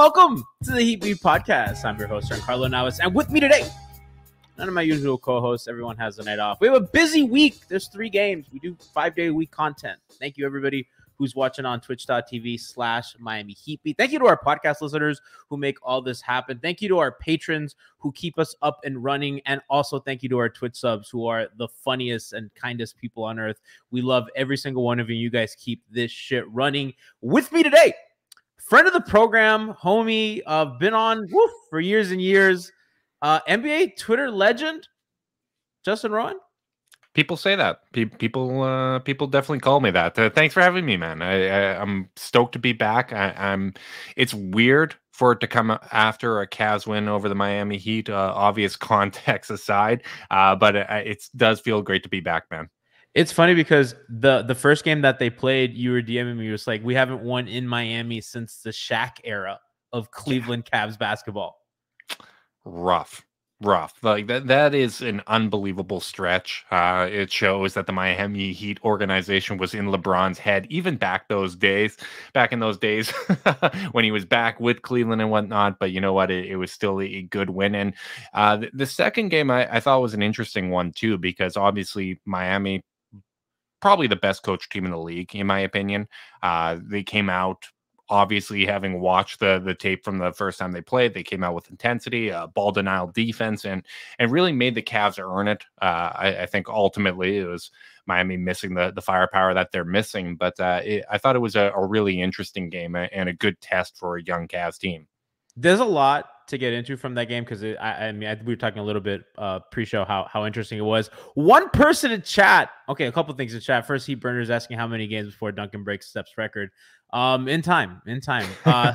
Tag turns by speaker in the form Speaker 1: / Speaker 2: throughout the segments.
Speaker 1: welcome to the Heat Beat Podcast. I'm your host, Carlo Navas, and with me today, none of my usual co-hosts. Everyone has a night off. We have a busy week. There's three games. We do five-day week content. Thank you, everybody who's watching on twitch.tv slash Miami Heat Beat. Thank you to our podcast listeners who make all this happen. Thank you to our patrons who keep us up and running. And also thank you to our Twitch subs who are the funniest and kindest people on earth. We love every single one of you. You guys keep this shit running. With me today, friend of the program, homie, uh, been on woof, for years and years. Uh, NBA Twitter legend, Justin Rowan. People
Speaker 2: say that. people, uh, people definitely call me that. Uh, thanks for having me, man. I, I, am stoked to be back. I, I'm. It's weird for it to come after a Cavs win over the Miami Heat. Uh, obvious context aside, uh, but it, uh, it does feel great to be back,
Speaker 1: man. It's funny because the the first game that they played, you were DMing me. It was like, we haven't won in Miami since the Shaq era of Cleveland yeah. Cavs basketball.
Speaker 2: Rough, rough. Like that. That is an unbelievable stretch. Uh, it shows that the Miami Heat organization was in LeBron's head, even back those days. Back in those days when he was back with Cleveland and whatnot. But you know what? It, it was still a good win. And uh, the, the second game I, I thought was an interesting one too, because obviously Miami probably the best coach team in the league, in my opinion. Uh, they came out obviously having watched the the tape from the first time they played they came out with intensity uh, ball denial defense and and really made the Cavs earn it uh, I, I, think ultimately it was Miami missing the the firepower that they're missing but uh, it, I thought it was a, a, really interesting game and a good test for a young Cavs team
Speaker 1: there's a lot to get into from that game because I, I, mean I, we were talking a little bit uh, pre-show how how interesting it was. One person in chat, okay, a couple things in chat. First, Heat Burner's asking how many games before Duncan breaks steps record. Um, in time, in time. Uh,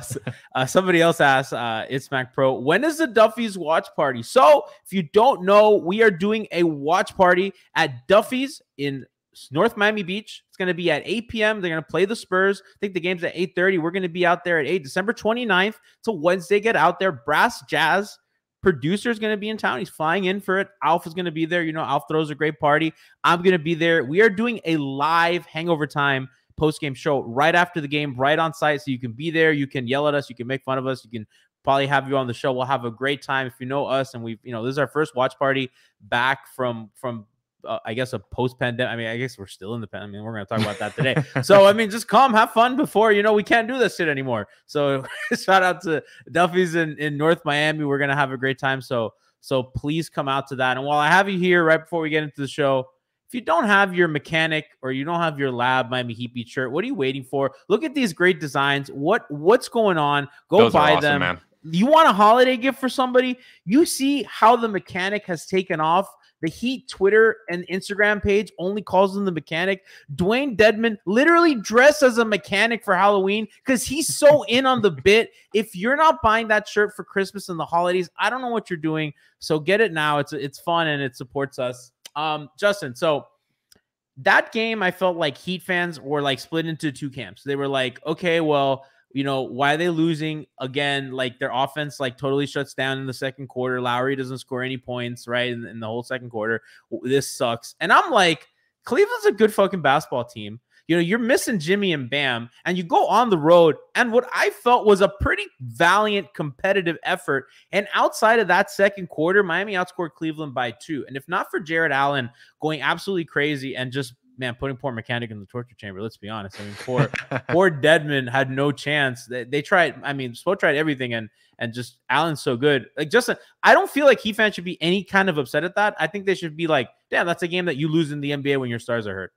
Speaker 1: uh, somebody else asked, uh, it's Mac Pro. When is the Duffy's watch party? So, if you don't know, we are doing a watch party at Duffy's in North Miami Beach. It's going to be at 8 p.m. They're going to play the Spurs. I think the game's at 8:30. We're going to be out there at 8 December 29th to Wednesday. Get out there. Brass Jazz producer is going to be in town. He's flying in for it. Alf is going to be there. You know, Alf throws a great party. I'm going to be there. We are doing a live hangover time post game show right after the game, right on site. So you can be there. You can yell at us. You can make fun of us. You can probably have you on the show. We'll have a great time if you know us. And we've, you know, this is our first watch party back from from uh, I guess, a post pandemic. I mean, I guess we're still in the pandemic. I mean, we're going to talk about that today. so, I mean, just come, have fun before, you know, we can't do this shit anymore. So, shout out to Duffy's in, in North Miami. We're going to have a great time. So, so please come out to that. And while I have you here, right before we get into the show, if you don't have your mechanic or you don't have your lab Miami Heat shirt, what are you waiting for? Look at these great designs. What what's going on? Go Those buy awesome, them. Man. You want a holiday gift for somebody? You see how the mechanic has taken off the Heat Twitter and Instagram page only calls him the mechanic. Dwayne Deadman literally dressed as a mechanic for Halloween because he's so in on the bit. If you're not buying that shirt for Christmas and the holidays, I don't know what you're doing. So get it now. It's it's fun and it supports us. Um, Justin, so that game, I felt like Heat fans were like split into two camps. They were like, okay, well, you know, why are they losing again? Like their offense like totally shuts down in the second quarter. Lowry doesn't score any points, right? In, in the whole second quarter. This sucks. And I'm like, Cleveland's a good fucking basketball team. You know, you're missing Jimmy and Bam, and you go on the road, and what I felt was a pretty valiant competitive effort. And outside of that second quarter, Miami outscored Cleveland by two. And if not for Jared Allen going absolutely crazy and just man, putting poor mechanic in the torture chamber. Let's be honest. I mean, poor poor Deadman had no chance. They, they tried. I mean, Spo tried everything, and and just Allen's so good. Like Justin, I don't feel like he fans should be any kind of upset at that. I think they should be like, damn, that's a game that you lose in the NBA when your stars are hurt.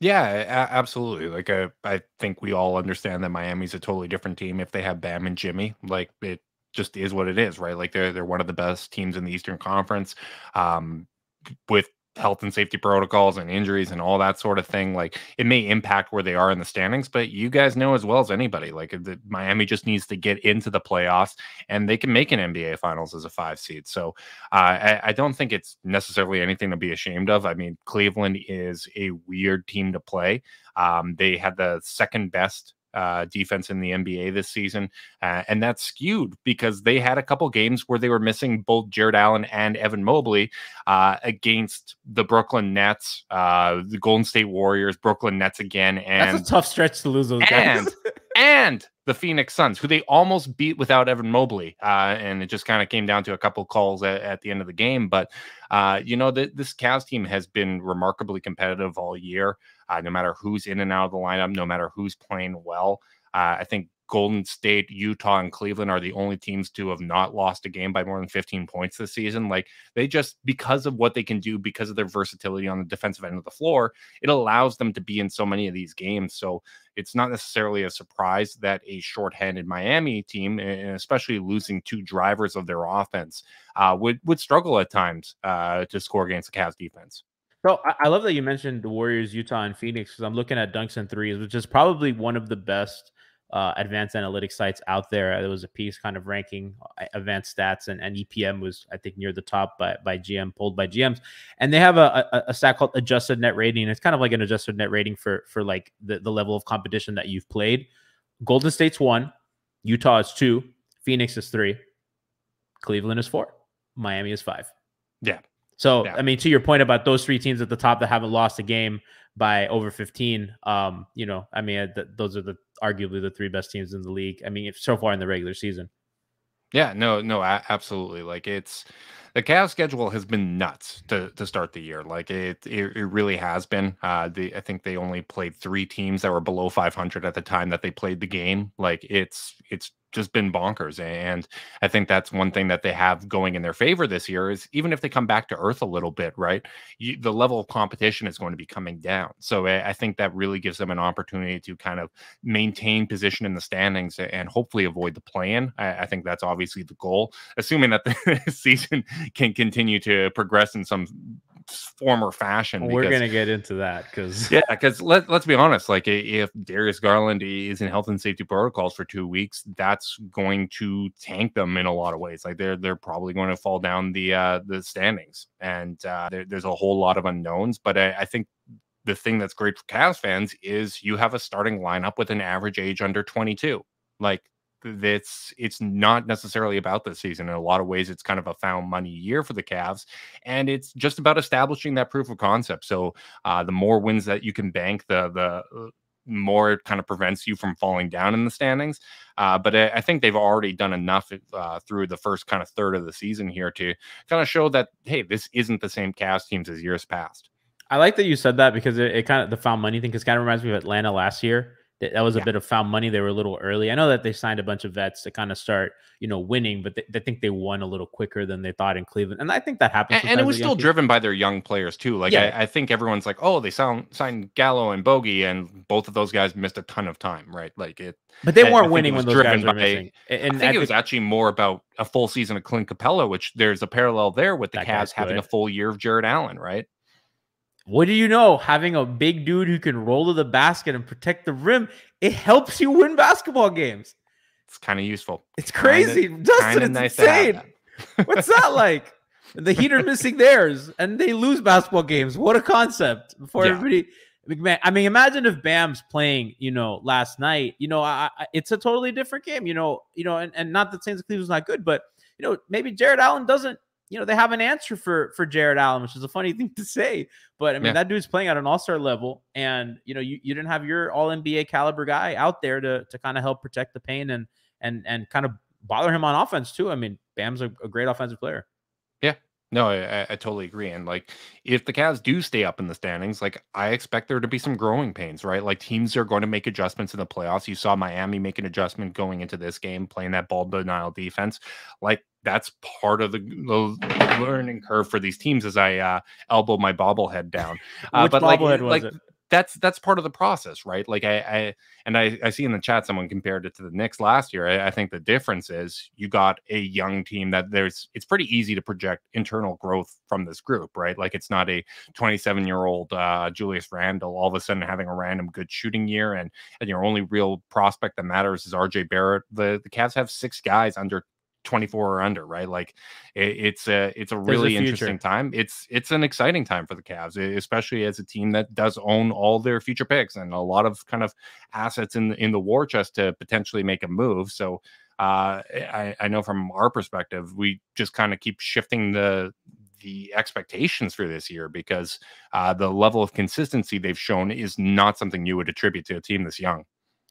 Speaker 2: Yeah, absolutely. Like I, uh, I think we all understand that Miami's a totally different team if they have Bam and Jimmy. Like it just is what it is, right? Like they're they're one of the best teams in the Eastern Conference. Um, with health and safety protocols and injuries and all that sort of thing like it may impact where they are in the standings but you guys know as well as anybody like the, miami just needs to get into the playoffs and they can make an nba finals as a five seed so uh, I, I, don't think it's necessarily anything to be ashamed of i mean cleveland is a weird team to play um, they had the second best uh, defense in the NBA this season. Uh, and that's skewed because they had a couple games where they were missing both Jared Allen and Evan Mobley uh, against the Brooklyn Nets, uh, the Golden State Warriors, Brooklyn Nets again. And that's a
Speaker 1: tough stretch to lose those and, guys.
Speaker 2: and the Phoenix Suns, who they almost beat without Evan Mobley. Uh, and it just kind of came down to a couple calls at, at, the end of the game. But, uh, you know, this Cavs team has been remarkably competitive all year uh, no matter who's in and out of the lineup, no matter who's playing well. Uh, I think Golden State, Utah, and Cleveland are the only teams to have not lost a game by more than 15 points this season. Like they just, because of what they can do, because of their versatility on the defensive end of the floor, it allows them to be in so many of these games. So it's not necessarily a surprise that a shorthanded Miami team, and especially losing two drivers of their offense, uh, would would struggle at times uh, to score against the Cavs defense.
Speaker 1: So I, I love that you mentioned the Warriors, Utah, and Phoenix because I'm looking at Dunks and Threes, which is probably one of the best uh, advanced analytics sites out there. There was a piece kind of ranking uh, advanced stats, and, and EPM was, I think, near the top by, by GM, pulled by GMs. And they have a, a, a stat called adjusted net rating. It's kind of like an adjusted net rating for for like the, the level of competition that you've played. Golden State's one, Utah is two, Phoenix is three, Cleveland is four, Miami is five. Yeah. So yeah. I mean, to your point about those three teams at the top that haven't lost a game by over 15, um, you know, I mean, th- those are the arguably the three best teams in the league. I mean, if, so far in the regular season.
Speaker 2: Yeah, no, no, absolutely. Like it's the Cavs schedule has been nuts to, to start the year. Like it, it, it really has been. Uh, the, I think they only played three teams that were below 500 at the time that they played the game. Like it's, it's just been bonkers. And I think that's one thing that they have going in their favor this year is even if they come back to earth a little bit, right? You, the level of competition is going to be coming down. So eh, I, think that really gives them an opportunity to kind of maintain position in the standings and hopefully avoid the plan. I, I think that's obviously the goal, assuming that the season can continue to progress in some form or fashion. Because, We're going to get into
Speaker 1: that because yeah,
Speaker 2: because let let's be honest, like if Darius Garland is in health and safety protocols for two weeks, that's going to tank them in a lot of ways. Like they're they're probably going to fall down the uh, the standings, and uh, there, there's a whole lot of unknowns. But I, I think the thing that's great for Cavs fans is you have a starting lineup with an average age under 22. Like that's it's not necessarily about this season. In a lot of ways, it's kind of a found money year for the Cavs, and it's just about establishing that proof of concept. So uh, the more wins that you can bank, the the uh, more it kind of prevents you from falling down in the standings. Uh, but I, I, think they've already done enough uh, through the first kind of third of the season here to kind of show that hey, this isn't the same Cavs teams as years past.
Speaker 1: I like that you said that because it, it kind of the found money thing because kind of reminds me of Atlanta last year that, that was yeah. a bit of found money. They were a little early. I know that they signed a bunch of vets to kind of start, you know, winning, but they, they think they won a little quicker than they thought in Cleveland. And I think that happens. And, and it was still driven by their young players too. Like yeah. I, I, think everyone's like, oh, they
Speaker 2: sound, signed Gallo and Bogey, and both of those guys missed a ton of time, right? Like it. But they weren't I, I winning when those guys were by, missing. And I think it think, was actually more about a full season of Clint Capella, which there's
Speaker 1: a parallel there with the Cavs having a full year of Jared Allen, right? what do you know? Having a big dude who can roll to the basket and protect the rim, it helps you win basketball games. It's kind of useful. It's crazy. Kinda, Dustin, kinda it's nice insane. What's that like? the Heat are missing theirs and they lose basketball games. What a concept for yeah. everybody. I mean, imagine if Bam's playing, you know, last night. You know, I, I, it's a totally different game. You know, you know, and, and not that Saints Cleveland's not good, but you know, maybe Jared Allen doesn't you know, they have an answer for for Jared Allen, which is a funny thing to say. But I mean, yeah. that dude's playing at an all-star level. And, you know, you, you didn't have your all NBA caliber guy out there to to kind of help protect the pain and and and kind of bother him on offense too. I mean, Bam's a, a great offensive player.
Speaker 2: Yeah. No, I, I, totally agree. And like, if the Cavs do stay up in the standings, like I expect there to be some growing pains, right? Like teams are going to make adjustments in the playoffs. You saw Miami make an adjustment going into this game, playing that ball denial defense. Like that's part of the, the, learning curve for these teams as I uh, elbow my bobblehead down. Uh, Which but bobblehead like, was like, it? That's that's part of the process, right? Like I, I and I, I see in the chat someone compared it to the Knicks last year. I, I think the difference is you got a young team that there's it's pretty easy to project internal growth from this group, right? Like it's not a 27 year old uh, Julius Randall all of a sudden having a random good shooting year and and your only real prospect that matters is R.J. Barrett. The the Cavs have six guys under 24 or under, right? Like it, it's a it's a really a interesting time. It's it's an exciting time for the Cavs, especially as a team that does own all their future picks and a lot of kind of assets in in the war chest to potentially make a move. So uh, I, I know from our perspective, we just kind of keep shifting the the expectations for this year because uh, the level of consistency they've shown is not something you would attribute to a team this young.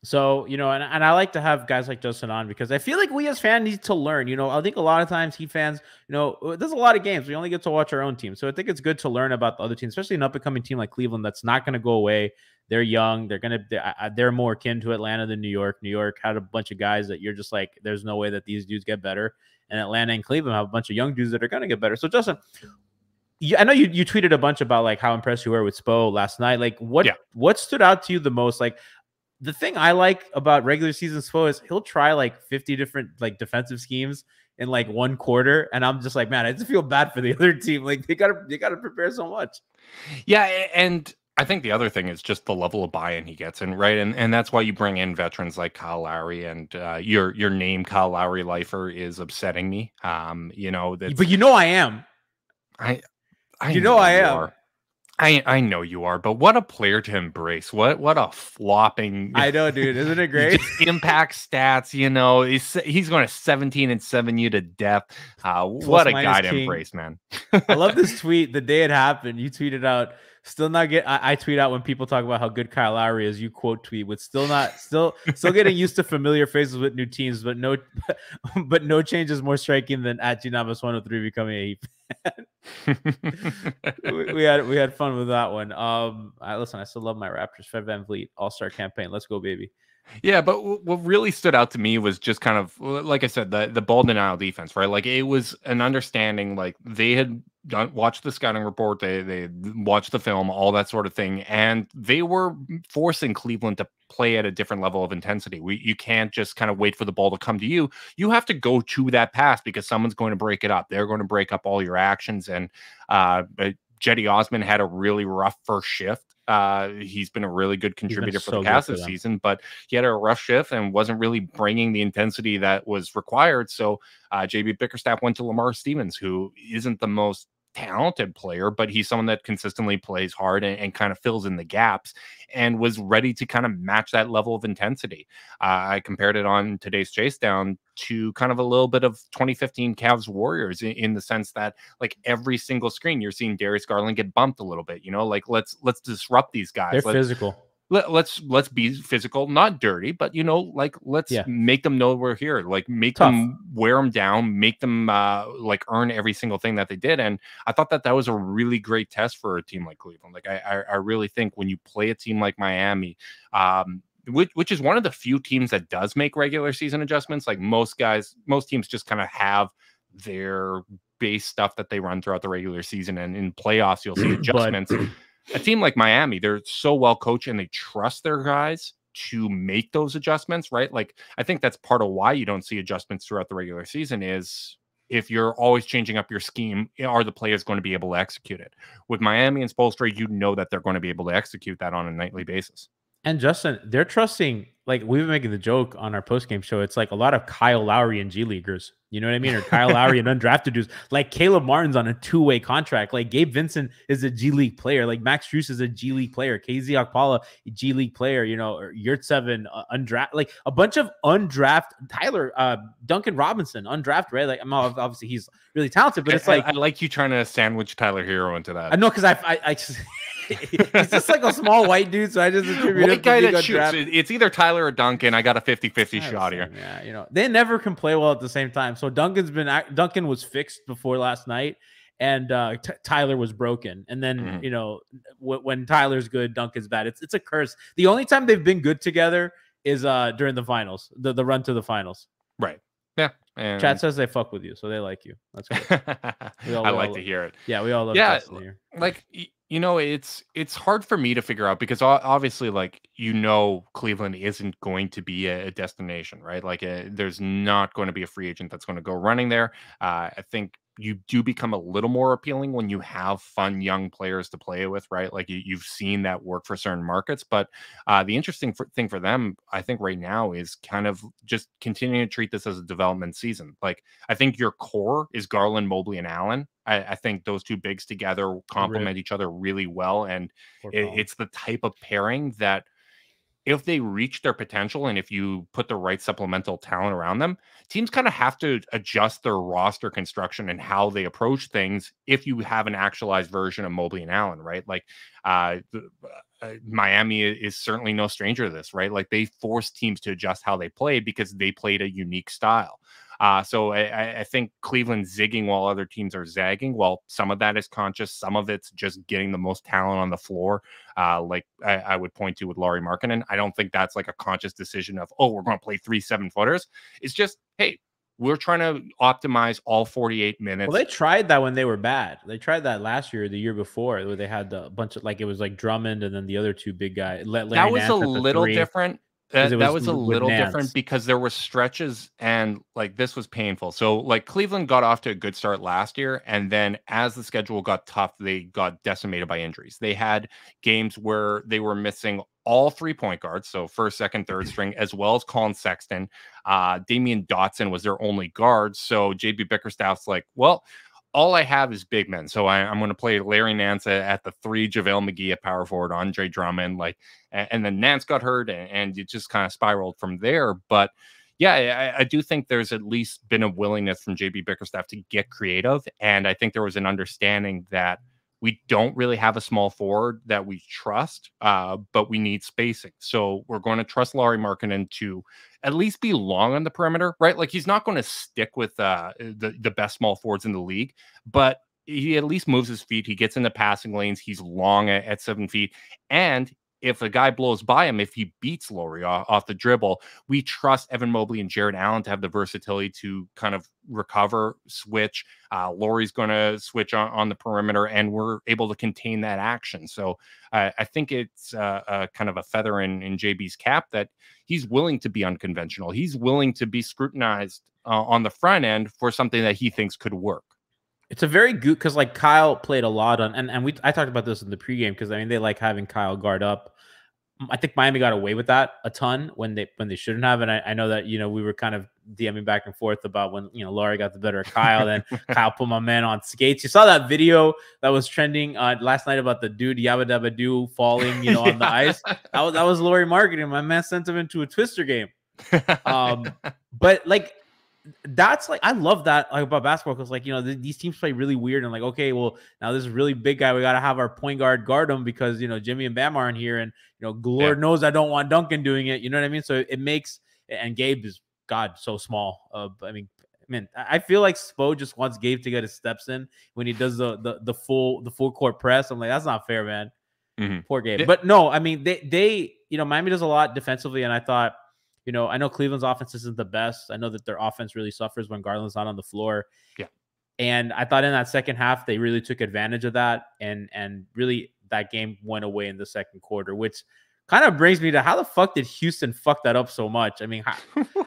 Speaker 1: So, you know, and, and I like to have guys like Justin on because I feel like we as fans need to learn. You know, I think a lot of times he fans, you know, uh, there's a lot of games. We only get to watch our own team. So I think it's good to learn about the other teams, especially an up and coming team like Cleveland that's not going to go away. They're young. They're going to, they're more akin to Atlanta than New York. New York had a bunch of guys that you're just like, there's no way that these dudes get better. And Atlanta and Cleveland have a bunch of young dudes that are going to get better. So, Justin, yeah, I know you you tweeted a bunch about like how impressed you were with Spo last night. Like what yeah. what stood out to you the most? Like the thing I like about regular season Spo is he'll try like 50 different like defensive schemes in like one quarter. And I'm just like, man, I just feel bad for the other team. Like they gotta they gotta prepare so much. Yeah, and
Speaker 2: I think the other thing is just the level of buy-in he gets in, right? And and that's why you bring in veterans like Kyle Lowry and uh, your your name Kyle Lowry lifer is upsetting me. Um, you know that, but you
Speaker 1: know I am. I, I you know, know I am.
Speaker 2: Are. I I know you are, but what a player to embrace. What what a flopping I know, dude. Isn't it great? impact stats, you know. He's he's going to 17 and 7 you to death. Uh, what a guy to embrace,
Speaker 1: man. I love this tweet. The day it happened, you tweeted out Still not get. I, I, tweet out when people talk about how good Kyle Lowry is. You quote tweet, with still not. Still, still getting used to familiar faces with new teams, but no, but no change is more striking than at Ginamas 103 becoming a fan. we, we, had we had fun with that one. Um, I, listen, I still love my Raptors. Fred Van Vliet All Star campaign. Let's go, baby.
Speaker 2: Yeah, but what really stood out to me was just kind of like I said, the the ball denial defense, right? Like it was an understanding, like they had done watched the scouting report, they they watched the film, all that sort of thing, and they were forcing Cleveland to play at a different level of intensity. We, you can't just kind of wait for the ball to come to you. You have to go to that pass because someone's going to break it up. They're going to break up all your actions and. Uh, uh Jetty Osman had a really rough first shift. Uh, he's been a really good contributor for so the cast this season, but he had a rough shift and wasn't really bringing the intensity that was required. So uh, JB Bickerstaff went to Lamar Stevens, who isn't the most talented player, but he's someone that consistently plays hard and, and, kind of fills in the gaps and was ready to kind of match that level of intensity. Uh, I compared it on today's chase down to kind of a little bit of 2015 Cavs Warriors in, in, the sense that like every single screen you're seeing Darius Garland get bumped a little bit, you know, like let's let's disrupt these guys. They're let's, physical let, us let's, let's be physical, not dirty, but you know, like let's yeah. make them know we're here. Like make Tough. them wear them down, make them uh, like earn every single thing that they did. And I thought that that was a really great test for a team like Cleveland. Like I I, I really think when you play a team like Miami, um, which which is one of the few teams that does make regular season adjustments. Like most guys, most teams just kind of have their base stuff that they run throughout the regular season, and in playoffs you'll see adjustments. but, a team like Miami, they're so well coached and they trust their guys to make those adjustments, right? Like I think that's part of why you don't see adjustments throughout the regular season is if you're always changing up your scheme, eh, are the players going to be able to execute it? With Miami and Spolstra, you know that they're going to be able to
Speaker 1: execute that on a nightly basis. And Justin, they're trusting, like we've been making the joke on our post game show. It's like a lot of Kyle Lowry and G Leaguers. You know what I mean? Or Kyle Lowry and undrafted dudes. Like Caleb Martin's on a two way contract. Like Gabe Vincent is a G League player. Like Max Struess is a G League player. KZ Akpala, G League player. You know, or Yurt Seven, uh, undrafted. Like a bunch of undrafted. Tyler uh, Duncan Robinson, undrafted, right? Like I'm obviously he's really talented, but it's I, like I,
Speaker 2: I, like you trying to sandwich Tyler Hero into that. I know because I
Speaker 1: I, I just. it's just like a small white dude, so I just attribute white guy that shoots.
Speaker 2: It's either Tyler or Duncan. I got a 50-50 shot here. Yeah, you know
Speaker 1: they never can play well at the same time. So Duncan's been Duncan was fixed before last night, and uh, Tyler was broken. And then mm. you know when Tyler's good, Duncan's bad. It's it's a curse. The only time they've been good together is uh during the finals, the the run to the finals. Right. Yeah. And... Chat says they fuck with you, so they like you. That's good. Cool. I like to hear it. Yeah, we all love yeah,
Speaker 2: Like you know it's it's hard for me to figure out because obviously like you know cleveland isn't going to be a, destination right like a, eh, there's not going to be a free agent that's going to go running there uh, i think you do become a little more appealing when you have fun young players to play with right like you, have seen that work for certain markets but uh, the interesting for, thing for them i think right now is kind of just continuing to treat this as a development season like i think your core is garland mobley and allen I, I think those two bigs together complement each other really well, and it, it's the type of pairing that if they reach their potential and if you put the right supplemental talent around them, teams kind of have to adjust their roster construction and how they approach things if you have an actualized version of Mobley and Allen, right? Like uh, uh, uh, Miami is certainly no stranger to this, right? Like they forced teams to adjust how they played because they played a unique style. Uh, so I, I, think Cleveland's zigging while other teams are zagging. Well, some of that is conscious, some of it's just getting the most talent on the floor, uh, like I, I, would point to with Laurie Markkinen. I don't think that's like a conscious decision of, oh, we're going to play three seven footers. It's just, hey, we're trying to optimize all 48 minutes. Well, they
Speaker 1: tried that when they were bad. They tried that last year, the year before, where they had the bunch of like it was like Drummond and then the other two big guys. Larry that was Nance a little different. That, was that was a little Nance. different because there
Speaker 2: were stretches and like this was painful. So like Cleveland got off to a good start last year, and then as the schedule got tough, they got decimated by injuries. They had games where they were missing all three point guards, so first, second, third mm-hmm. string, as well as Colin Sexton. Uh, Damian Dotson was their only guard. So JB Bickerstaff's like, well, all I have is big men. So I, am going to play Larry Nance at, at, the three, JaVale McGee at power forward, Andre Drummond, like, and, and then Nance got hurt, and, and it just kind of spiraled from there. But yeah, I, I, do think there's at least been a willingness from JB Bickerstaff to get creative, and I think there was an understanding that – we don't really have a small forward that we trust, uh, but we need spacing. So we're going to trust Laurie Markkinen to at least be long on the perimeter, right? Like he's not going to stick with uh, the the best small forwards in the league, but he at least moves his feet. He gets in the passing lanes. He's long at, at seven feet, and if a guy blows by him, if he beats Lori off, off, the dribble, we trust Evan Mobley and Jared Allen to have the versatility to kind of recover, switch. Uh, going to switch on, on, the perimeter, and we're able to contain that action. So uh, I think it's uh, kind of a feather in, in JB's cap that he's willing to be unconventional. He's willing to be scrutinized uh, on the front end for something that he thinks could work. It's
Speaker 1: a very good because like Kyle played a lot on and, and we I talked about this in the pregame because I mean they like having Kyle guard up. I think Miami got away with that a ton when they when they shouldn't have. And I, I know that you know we were kind of DMing back and forth about when you know Laurie got the better of Kyle, then Kyle put my man on skates. You saw that video that was trending uh, last night about the dude Yabba Dabba Doo falling, you know, on the ice. That was that was Laurie marketing. My man sent him into a twister game. Um, but like that's like I love that like, about basketball because like you know th- these teams play really weird and like okay well now this is really big guy we got to have our point guard guard him because you know Jimmy and Bam aren't here and you know Lord yeah. knows I don't want Duncan doing it you know what I mean so it makes and Gabe is God so small uh, I mean man I feel like Spo just wants Gabe to get his steps in when he does the the, the full the full court press I'm like that's not fair man mm-hmm. poor Gabe yeah. but no I mean they they you know Miami does a lot defensively and I thought you know, I know Cleveland's offense isn't the best. I know that their offense really suffers when Garland's not on the floor. Yeah. And I thought in that second half they really took advantage of that and and really that game went away in the second quarter, which kind of brings me to how the fuck did Houston fuck that up so much? I mean, how,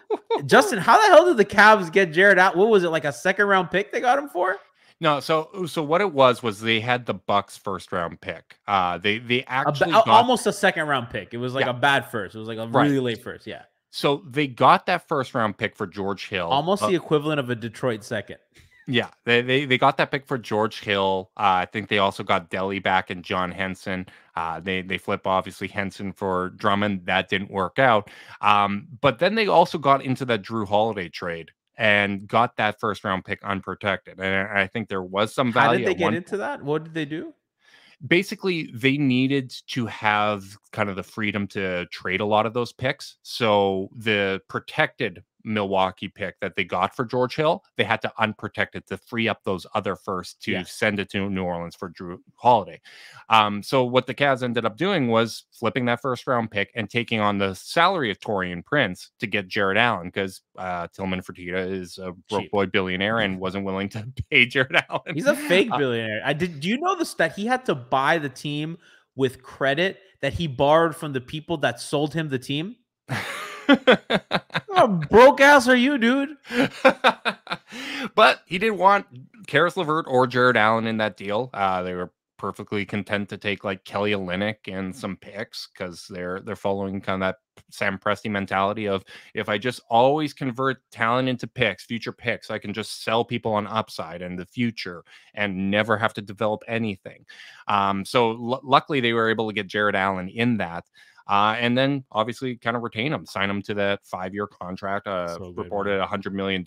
Speaker 1: Justin, how the hell did the Cavs get Jared out? What was it like a second round pick they got him for?
Speaker 2: No, so so what it was was they had the Bucks first round pick. Uh they they actually a, got, almost
Speaker 1: a second round pick. It was like yeah. a bad first. It was like a really right. late first. Yeah.
Speaker 2: So they got that first round pick for George Hill. Almost uh, the
Speaker 1: equivalent of a Detroit second.
Speaker 2: Yeah, they, they they got that pick for George Hill. Uh, I think they also got Deli back and John Henson. Uh, they they flip obviously Henson for Drummond. That didn't work out. Um, but then they also got into that Drew Holiday trade and got that first round pick unprotected. And I think there was some value. How did they get into
Speaker 1: point. that? What did they do?
Speaker 2: basically they needed to have kind of the freedom to trade a lot of those picks. So the protected Milwaukee pick that they got for George Hill, they had to unprotect it to free up those other first to send it to New Orleans for Drew Holiday. Um, so what the Cavs ended up doing was flipping that first round pick and taking on the salary of Torian Prince to get Jared Allen because uh, Tillman Fertitta is a broke Cheap. boy billionaire and wasn't willing to pay Jared Allen.
Speaker 1: He's a fake uh, billionaire. I did. Do you know this that he had to buy the team with credit that he borrowed from the people that sold him the team? How broke ass are you, dude? but he didn't want Karis Levert
Speaker 2: or Jared Allen in that deal. Uh, they were perfectly content to take like Kelly Olynyk and mm-hmm. some picks because they're they're following kind of that Sam Presti mentality of if I just always convert talent into picks, future picks, I can just sell people on upside and the future and never have to develop anything. Um, so luckily they were able to get Jared Allen in that uh, and then obviously kind of retain them, sign them to that five year contract, uh, so good, reported $100 million.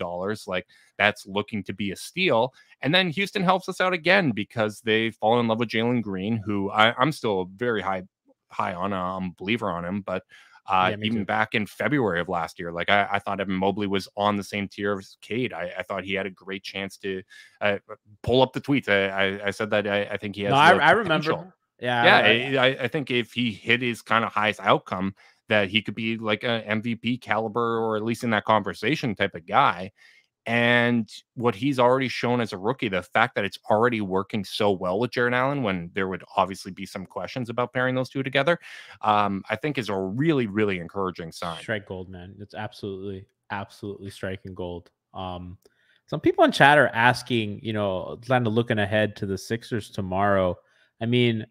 Speaker 2: Like that's looking to be a steal. And then Houston helps us out again because they fall in love with Jalen Green, who I, am still very high high on, uh, I'm a believer on him, but uh, yeah, even too. back in February of last year. Like I, I, thought Evan Mobley was on the same tier as Cade. I, I thought he had a great chance to uh, pull up the tweets. I, I said that I, think he has. No, I, remember. Yeah, yeah. Eh, I, I, think if he hit his kind of highest outcome, that he could be like an MVP caliber or at least in that conversation type of guy. And what he's already shown as a rookie, the fact that it's already working so well with Jared Allen, when there would obviously be some questions about pairing those two together,
Speaker 1: um, I think is a really, really encouraging sign. Strike gold, man. It's absolutely, absolutely striking gold. Um, some people in chat are asking, you know, kind of looking ahead to the Sixers tomorrow. I mean,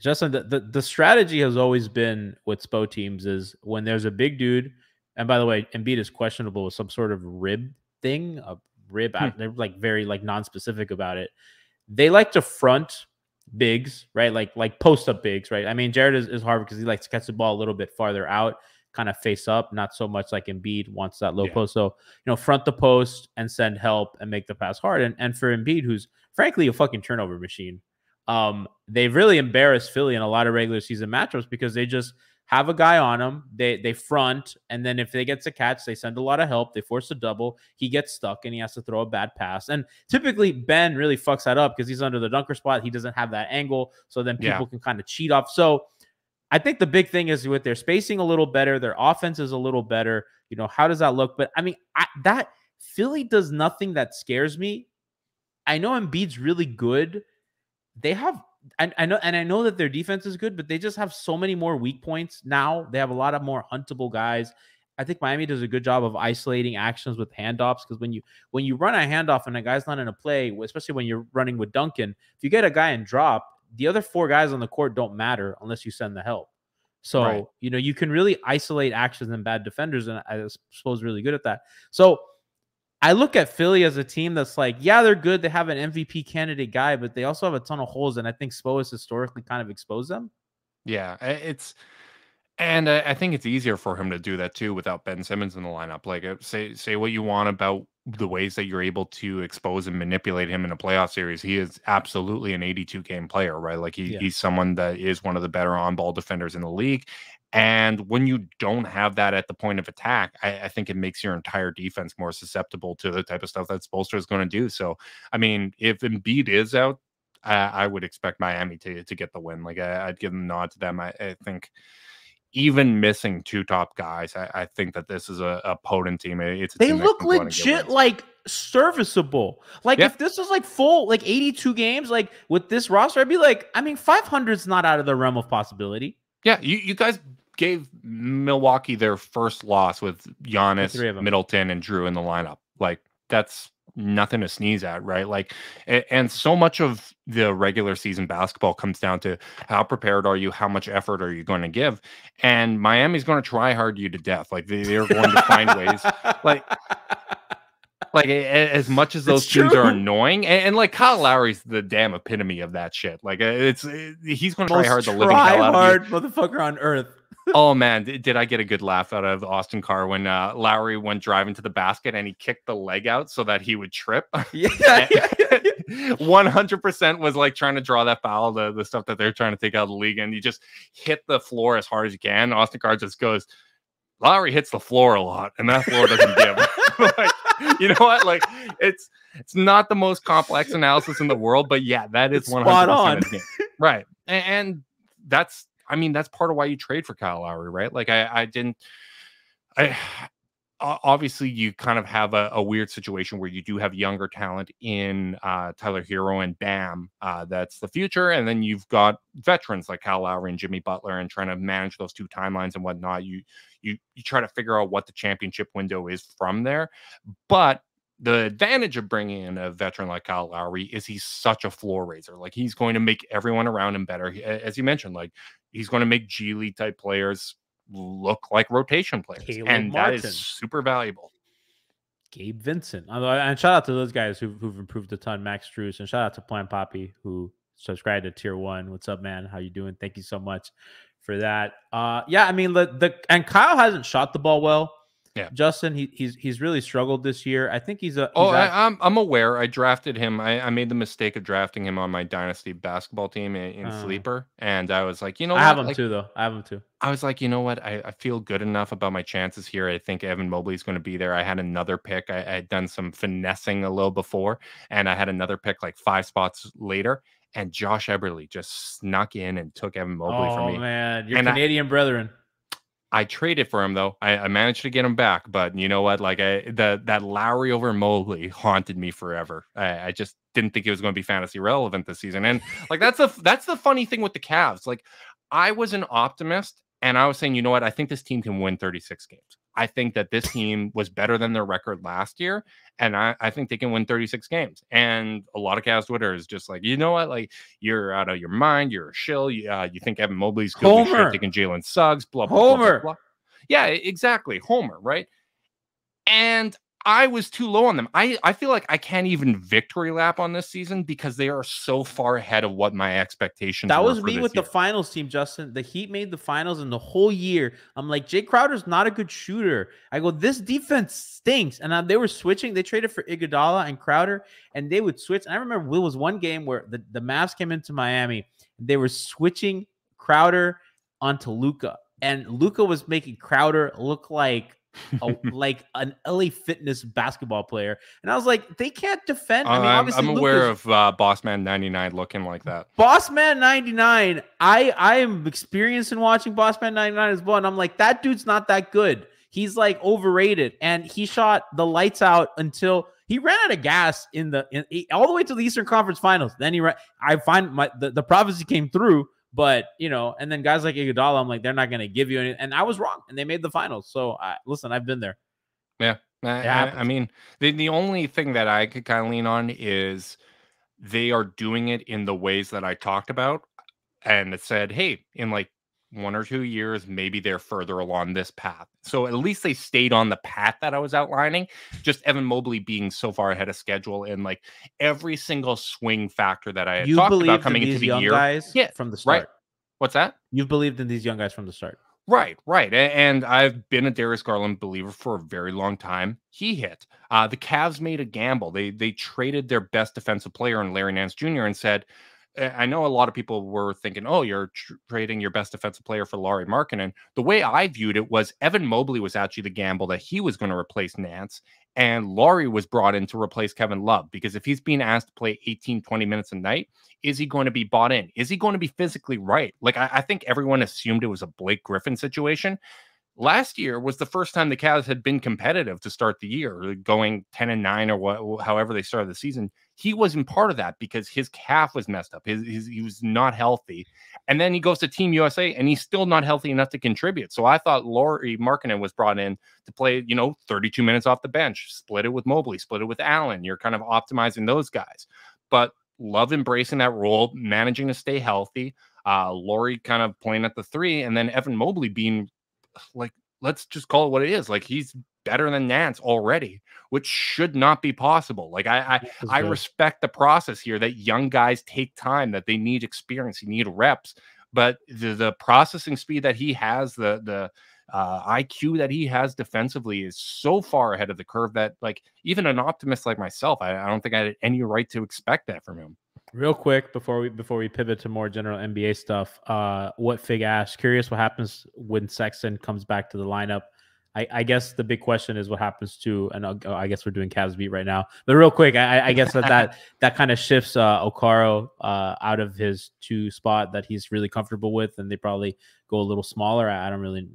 Speaker 1: Justin, the, the, the, strategy has always been with SPO teams is when there's a big dude, and by the way, Embiid is questionable with some sort of rib thing, a rib. Hmm. They're like very like non-specific about it. They like to front bigs, right? Like like post up bigs, right? I mean, Jared is, is hard because he likes to catch the ball a little bit farther out, kind of face up, not so much like Embiid wants that low yeah. post. So, you know, front the post and send help and make the pass hard. And and for Embiid, who's frankly a fucking turnover machine, um, they really embarrassed Philly in a lot of regular season matchups because they just have a guy on him. They they front, and then if they gets a catch, they send a lot of help. They force a double. He gets stuck, and he has to throw a bad pass. And typically Ben really fucks that up because he's under the dunker spot. He doesn't have that angle, so then people yeah. can kind of cheat off. So I think the big thing is with their spacing a little better, their offense is a little better. You know how does that look? But I mean I, that Philly does nothing that scares me. I know Embiid's really good, they have I, I, know and I know that their defense is good, but they just have so many more weak points now. They have a lot of more huntable guys. I think Miami does a good job of isolating actions with handoffs because when you when you run a handoff and a guy's not in a play, especially when you're running with Duncan, if you get a guy and drop, the other four guys on the court don't matter unless you send the help. So right. you know you can really isolate actions and bad defenders, and I suppose really good at that. So I look at Philly as a team that's like, yeah, they're good. They have an MVP candidate guy, but they also have a ton of holes, and I think Spo has historically kind of exposed them.
Speaker 2: Yeah, it's and I think it's easier for him to do that too without Ben Simmons in the lineup. Like, uh, say say what you want about the ways that you're able to expose and manipulate him in a playoff series. He is absolutely an 82 game player, right? Like he, yeah. he's someone that is one of the better on ball defenders in the league, and when you don't have that at the point of attack, I, I, think it makes your entire defense more susceptible to the type of stuff that Spolster is going to do. So, I mean, if Embiid is out, I, I would expect Miami to, to get the win. Like, I, would give them nod to them. I, I, think even missing two top guys, I, I think that this is a, a potent team.
Speaker 1: It's a they team look legit like serviceable. Like yeah. if this was like full, like 82 games, like with this roster, I'd be like, I mean, 500 is not out of the realm of possibility. Yeah, you, you guys gave Milwaukee their first loss with Giannis,
Speaker 2: Middleton, and Drew in the lineup. Like that's nothing to sneeze at, right? Like, and so much of the regular season basketball comes down to how prepared are you? How much effort are you going to give? And Miami's going to try hard you to death. Like they, are going to find ways. Like, like as much as those teams are annoying, and, and, like Kyle Lowry's the damn epitome of that shit. Like uh, it's
Speaker 1: it, uh, he's going to try hard the living hell out hard of you. motherfucker on earth
Speaker 2: oh man, did I get a good laugh out of Austin Carr when uh, Lowry went driving to the basket and he kicked the leg out so that he would trip. yeah, one hundred percent was like trying to draw that foul, the the stuff that they're trying to take out of the league, and you just hit the floor as hard as you can. Austin Carr just goes. Lowry hits the floor a lot, and that floor doesn't give. like, you know what? Like it's it's not the most complex analysis in the world, but yeah, that is one hundred percent right. And, and that's I mean, that's part of why you trade for Kyle Lowry, right? Like, I, I didn't, I, obviously you kind of have a, a, weird situation where you do have younger talent in uh, Tyler Hero and Bam. Uh, that's the future. And then you've got veterans like Kyle Lowry and Jimmy Butler and trying to manage those two timelines and whatnot. You you you try to figure out what the championship window is from there. But the advantage of bringing in a veteran like Kyle Lowry is he's such a floor raiser. Like he's going to make everyone around him better. As you mentioned, like he's going to make G League type players look like rotation players, Caleb and Martin. that is super valuable.
Speaker 1: Gabe Vincent, and shout out to those guys who've, who've improved a ton. Max Drews, and shout out to Plant Poppy who subscribed to Tier One. What's up, man? How you doing? Thank you so much for that. Uh, yeah, I mean the, the and Kyle hasn't shot the ball well yeah. Justin, he, he's he's really struggled this year. I think he's a. He's oh, at...
Speaker 2: I, am I'm, I'm aware. I drafted him. I, I made the mistake of drafting him on my dynasty basketball team in, in uh, sleeper, and I was like, you know, what? I have him like, too, though. I have him too. I was like, you know what? I, I feel good enough about my chances here. I think Evan Mobley's going to be there. I had another pick. I, I had done some finessing a little before, and I had another pick like five spots later. And Josh Eberly just snuck in and took Evan Mobley oh, from me. Oh man,
Speaker 1: your and Canadian I, brethren
Speaker 2: I traded for him though. I, I, managed to get him back, but you know what? Like I the that Lowry over Mobley haunted me forever. I, I just didn't think it was going to be fantasy relevant this season. And like that's the that's the funny thing with the Cavs. Like I was an optimist and I was saying, you know what? I think this team can win 36 games. I think that this team was better than their record last year. And I, I think they can win 36 games. And a lot of Cavs Twitter is just like, you know what? Like, you're out of your mind. You're a shill. You, uh, you think Evan Mobley's good shit, taking Jalen Suggs, blah, blah, Homer. Blah, blah, blah. Yeah, exactly. Homer, right? And I was too low on them. I, I feel like I can't even victory lap on this season because
Speaker 1: they are so far ahead of what my expectations. That was me with year. the finals team, Justin. The Heat made the finals, and the whole year I'm like, Jay Crowder's not a good shooter. I go, this defense stinks. And uh, they were switching. They traded for Iguodala and Crowder, and they would switch. And I remember it was one game where the the Mavs came into Miami. They were switching Crowder onto Luca, and Luca was making Crowder look like a, like an LA Fitness basketball player, and I was like, they can't defend. I mean, I'm, obviously, I'm aware Luka's, of uh,
Speaker 2: Bossman '99 looking like that.
Speaker 1: Bossman '99, I I am experienced in watching Bossman '99 as well, and I'm like, that dude's not that good. He's like overrated, and he shot the lights out until he ran out of gas in the in, all the way to the Eastern Conference Finals. Then he ran. I find my the, the prophecy came through but you know, and then guys like Iguodala, I'm like, they're not going to give you any. And I was wrong, and they made the finals. So I, listen, I've been there. Yeah, I, I, I mean, the the only thing that I could kind of lean on is they
Speaker 2: are doing it in the ways that I talked about, and it said, hey, in like one or two years, maybe they're further along this path. So at least they stayed on the path that I was outlining. Just Evan Mobley being so far ahead of schedule and like every single swing factor that I had you talked about coming into the year. Guys yeah, from the start. Right?
Speaker 1: What's that? You've believed in these young guys from the start.
Speaker 2: Right, right. And I've been a Darius Garland believer for a very long time. He hit. Uh, the Cavs made a gamble. They they traded their best defensive player in Larry Nance Jr. and said, Eh, I know a lot of people were thinking, oh, you're tr trading your best defensive player for Laurie Markinen. The way I viewed it was Evan Mobley was actually the gamble that he was going to replace Nance, and Laurie was brought in to replace Kevin Love because if he's being asked to play 18, 20 minutes a night, is he going to be bought in? Is he going to be physically right? Like, I, I think everyone assumed it was a Blake Griffin situation last year was the first time the Cavs had been competitive to start the year, going 10 and 9 or what, however they started the season he wasn't part of that because his calf was messed up. His, his, he was not healthy, and then he goes to Team USA and he's still not healthy enough to contribute. So I thought Laurie Markkinen was brought in to play, you know, 32 minutes off the bench, split it with Mobley, split it with Allen. You're kind of optimizing those guys, but love embracing that role, managing to stay healthy. Uh, Laurie kind of playing at the three, and then Evan Mobley being like, let's just call it what it is. Like he's better than Nance already, which should not be possible. Like I I, I respect the process here that young guys take time, that they need experience, you need reps, but the, the processing speed that he has, the the uh, IQ that he has defensively is so far ahead of the curve that like even an optimist like myself, I, I don't think I had any right to expect that from him.
Speaker 1: Real quick before we before we pivot to more general NBA stuff, uh, what Fig asked, curious what happens when Sexton comes back to the lineup. I, I, guess the big question is what happens to, and i guess we're doing Cavs beat right now. But real quick, I, I guess that that, that kind of shifts uh, Okaro uh, out of his two spot that he's really comfortable with, and they probably go a little smaller. I, I don't really.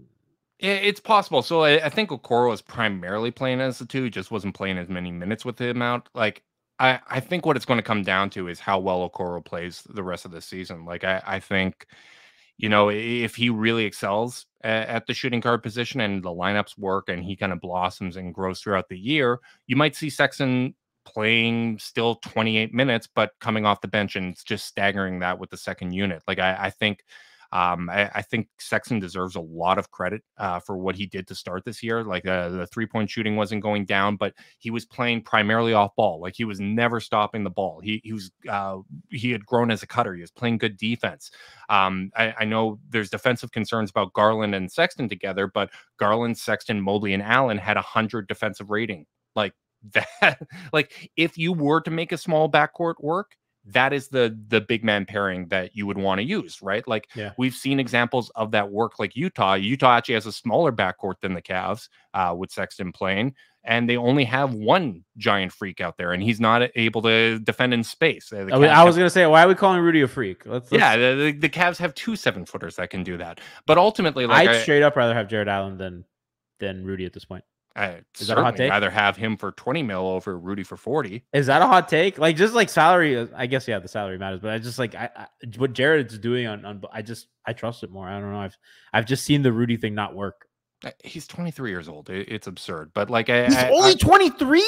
Speaker 1: It's possible. So I, I think Okoro is primarily playing as
Speaker 2: the two, just wasn't playing as many minutes with him out. Like I, I think what it's going to come down to is how well Okoro plays the rest of the season. Like I, I think you know, if he really excels at, at the shooting guard position and the lineups work and he kind of blossoms and grows throughout the year, you might see Sexton playing still 28 minutes, but coming off the bench and just staggering that with the second unit. Like, I, I think um, I, I, think Sexton deserves a lot of credit uh, for what he did to start this year. Like uh, the three point shooting wasn't going down, but he was playing primarily off ball. Like he was never stopping the ball. He, he was uh, he had grown as a cutter. He was playing good defense. Um, I, I, know there's defensive concerns about Garland and Sexton together, but Garland, Sexton, Mobley, and Allen had a hundred defensive rating. Like that, like if you were to make a small backcourt work, that is the the big man pairing that you would want to use, right? Like yeah. we've seen examples of that work, like Utah. Utah actually has a smaller backcourt than the Cavs uh, with Sexton playing, and they only have one giant freak out there, and he's not able to defend in space. Uh, I, mean, I was
Speaker 1: going to say, why are we calling Rudy a freak? Let's, let's... Yeah, the,
Speaker 2: the, the Cavs have two seven footers that can do that, but
Speaker 1: ultimately, like, I'd I... straight up rather have Jared Allen than than Rudy at this point. I uh, is that a hot take? Rather have him for twenty mil over Rudy for forty. Is that a hot take? Like just like salary, uh, I guess yeah, the salary matters. But I just like I, I what Jared's doing on, on I just I trust it more. I don't know. I've I've just seen the Rudy thing not work.
Speaker 2: Uh, he's twenty three years old. It, it's absurd. But like I, he's I, only
Speaker 1: twenty three.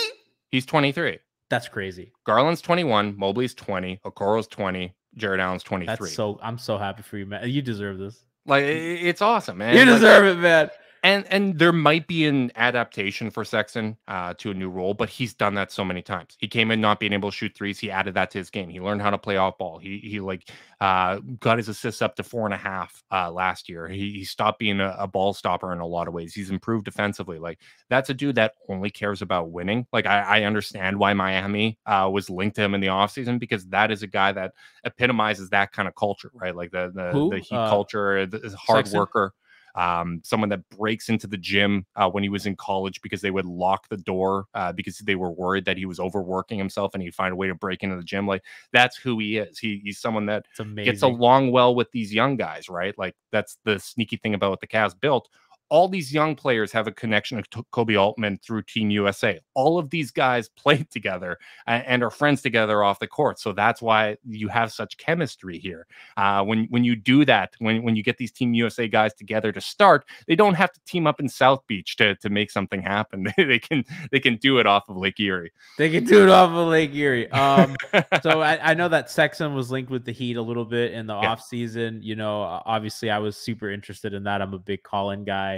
Speaker 2: He's twenty three. That's crazy. Garland's twenty one. Mobley's twenty. Okoro's twenty. Jared Allen's twenty three. So I'm so happy for you, man. You deserve this. Like it's awesome, man. You deserve like, it, man and and there might be an adaptation for Sexton uh, to a new role, but he's done that so many times. He came in not being able to shoot threes. He added that to his game. He learned how to play off ball. He he like uh, got his assists up to four and a half uh, last year. He, he stopped being a, a, ball stopper in a lot of ways. He's improved defensively. Like that's a dude that only cares about winning. Like I, I understand why Miami uh, was linked to him in the offseason because that is a guy that epitomizes that kind of culture, right? Like the the, the heat uh, culture, the, the hard Sexton? worker um, someone that breaks into the gym uh, when he was in college because they would lock the door uh, because they were worried that he was overworking himself and he'd find a way to break into the gym. Like that's who he is. He, he's someone that gets along well with these young guys, right? Like that's the sneaky thing about what the Cavs built all these young players have a connection to Kobe Altman through Team USA. All of these guys played together and are friends together off the court, so that's why you have such chemistry here. Uh, when when you do that, when when you get these Team USA guys together to start, they don't have to team up in South Beach to to make something happen. they can they can do it off of Lake Erie.
Speaker 1: They can do it off of Lake Erie. Um, so I, I, know that Sexton was linked with the Heat a little bit in the yeah. off season. You know, obviously I was super interested in that. I'm a big call in guy.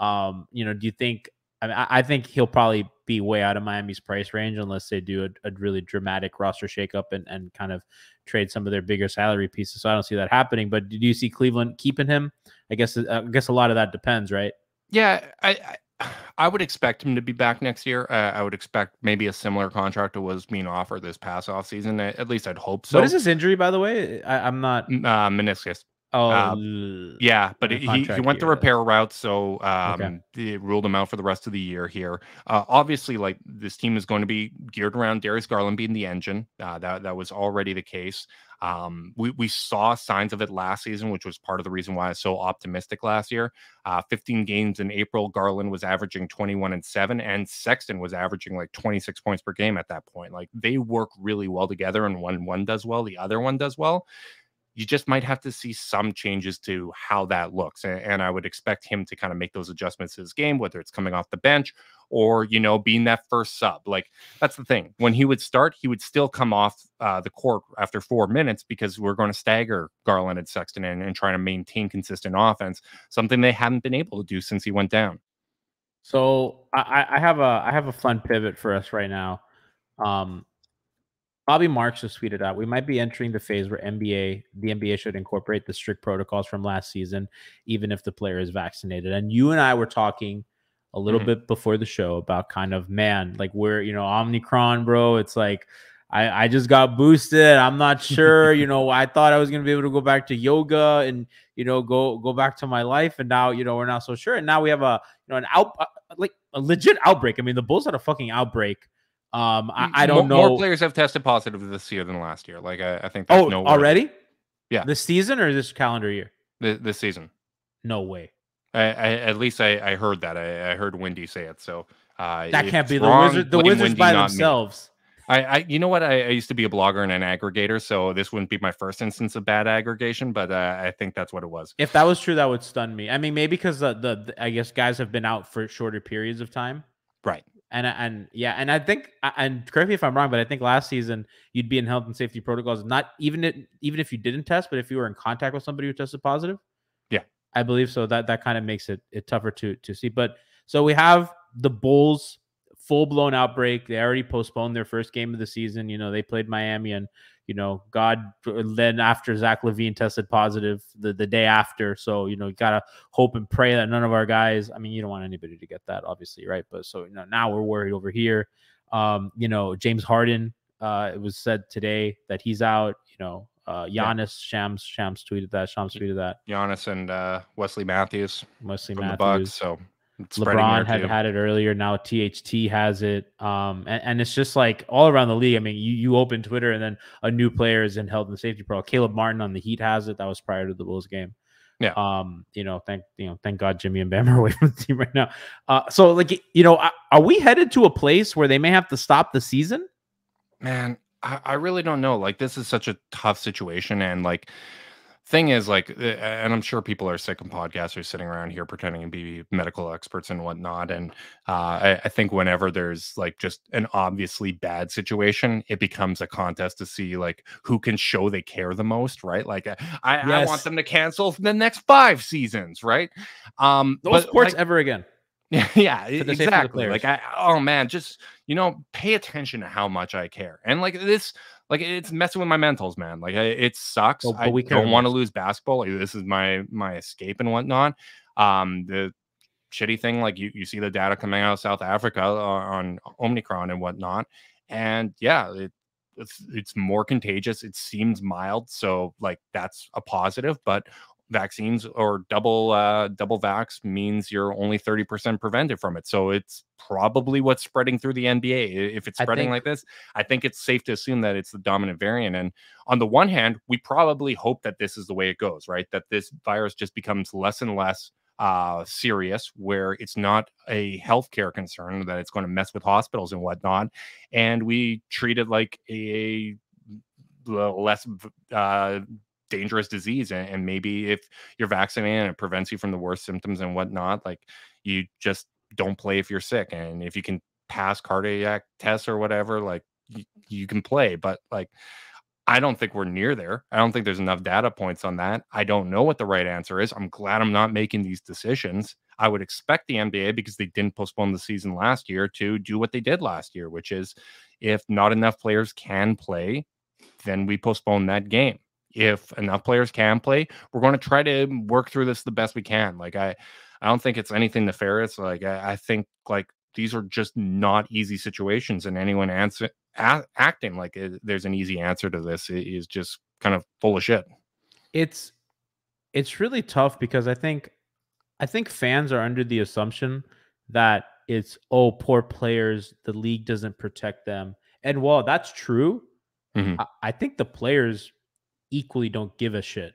Speaker 1: Um, you know, do you think? I, mean, I think he'll probably be way out of Miami's price range unless they do a, a, really dramatic roster shakeup and, and kind of trade some of their bigger salary pieces. So I don't see that happening. But do you see Cleveland keeping him? I guess uh, I guess a lot of that depends, right?
Speaker 2: Yeah, I I, I would expect him to be back next year. Uh, I would expect maybe a similar contract to was being offered this past off season. At least I'd hope so. What is this
Speaker 1: injury, by the way? I, am not uh, meniscus. Uh, oh, um,
Speaker 2: yeah, but he, he went the repair route, so um, okay. it ruled him out for the rest of the year here. Uh, obviously, like this team is going to be geared around Darius Garland being the engine. Uh, that that was already the case. Um, we we saw signs of it last season, which was part of the reason why I was so optimistic last year. Uh, 15 games in April, Garland was averaging 21 and seven, and Sexton was averaging like 26 points per game at that point. Like they work really well together, and when one does well, the other one does well you just might have to see some changes to how that looks. And, and, I would expect him to kind of make those adjustments to his game, whether it's coming off the bench or, you know, being that first sub. Like that's the thing. When he would start, he would still come off uh, the court after four minutes because we're going to stagger Garland and Sexton and, and trying to maintain consistent offense,
Speaker 1: something they haven't been able to do since he went down. So I, I have a I have a fun pivot for us right now. Um, Bobby Marks just tweeted out, we might be entering the phase where NBA, the NBA should incorporate the strict protocols from last season, even if the player is vaccinated. And you and I were talking a little mm-hmm. bit before the show about kind of, man, like we're, you know, Omnicron, bro. It's like, I, I just got boosted. I'm not sure. you know, I thought I was gonna be able to go back to yoga and you know go go back to my life. And now you know we're not so sure. And now we have a you know an out uh, like a legit outbreak. I mean, the Bulls had a fucking outbreak um, I, mm, I don't more, know. More players
Speaker 2: have tested positive this year than last year. Like I,
Speaker 1: I think. oh, no already? Way. Yeah. This season or this calendar year? This, this season. No way.
Speaker 2: I, I at least I, I heard that. I, I heard Wendy say it. So uh, that can't be the wrong, wizard. The wizards Wendy, by themselves. I, I, you know what? I, I, used to be a blogger and an aggregator, so this wouldn't be my first instance of bad aggregation, but uh, I think that's what it was.
Speaker 1: If that was true, that would stun me. I mean, maybe because the, the, the I guess guys have been out for shorter periods of time, right? And uh, and yeah, and I think uh, and correct me if I'm wrong, but I think last season you'd be in health and safety protocols. Not even it, even if you didn't test, but if you were in contact with somebody who tested positive. Yeah, I believe so. That that kind of makes it it tougher to to see. But so we have the Bulls full blown outbreak. They already postponed their first game of the season. You know they played Miami and you know, God uh, then after Zach Levine tested positive the, the day after. So, you know, you gotta hope and pray that none of our guys, I mean, you don't want anybody to get that, obviously, right? But so you know, now we're worried over here. Um, you know, James Harden, uh, it was said today that he's out, you know. Uh, Giannis yeah. Shams Shams tweeted that. Shams tweeted that. Giannis and uh, Wesley Matthews. Wesley Matthews. Bucks, so LeBron had too. had it earlier. Now THT has it. Um, and, and, it's just like all around the league. I mean, you, you open Twitter and then a new player is in held in safety pro. Caleb Martin on the Heat has it. That was prior to the Bulls game. Yeah. Um, you know, thank you know, thank God Jimmy and Bam are away from the team right now. Uh, so like you know, are we headed to a place where they may have to stop the season? Man, I, I really don't know. Like this is such
Speaker 2: a tough situation, and like thing is like eh, and i'm sure people are sick and podcasters sitting around here pretending to be medical experts and whatnot and uh, I, I, think whenever there's like just an obviously bad situation it becomes a contest to see like who can show they care the most right like eh, i, yes. I want them to cancel the next five seasons right um no sports like, ever again yeah, exactly. Like, I, oh man, just you know, pay attention to how much I care. And like this, like it's messing with my mentals, man. Like it sucks. Oh, I don't want to lose basketball. Like, this is my my escape and whatnot. Um, the shitty thing, like you you see the data coming out of South Africa on, uh, on Omicron and whatnot, and yeah, it, it's it's more contagious. It seems mild, so like that's a positive, but vaccines or double uh, double vax means you're only 30% prevented from it. So it's probably what's spreading through the NBA. If it's spreading think, like this, I think it's safe to assume that it's the dominant variant. And on the one hand, we probably hope that this is the way it goes, right? That this virus just becomes less and less uh, serious, where it's not a healthcare concern that it's going to mess with hospitals and whatnot. And we treat it like a, a less uh, dangerous disease and, and maybe if you're vaccinated and it prevents you from the worst symptoms and whatnot like you just don't play if you're sick and if you can pass cardiac tests or whatever like you, you can play but like I don't think we're near there. I don't think there's enough data points on that. I don't know what the right answer is. I'm glad I'm not making these decisions. I would expect the NBA because they didn't postpone the season last year to do what they did last year, which is if not enough players can play, then we postpone that game if enough players can play, we're going to try to work through this the best we can. Like I, I don't think it's anything nefarious. Like I, I think like these are just not easy situations, and anyone answer a- acting like it, there's an easy answer to this is just kind of full of shit.
Speaker 1: It's it's really tough because I think I think fans are under the assumption that it's oh poor players, the league doesn't protect them, and while that's true, mm-hmm. I, I think the players equally don't give a shit,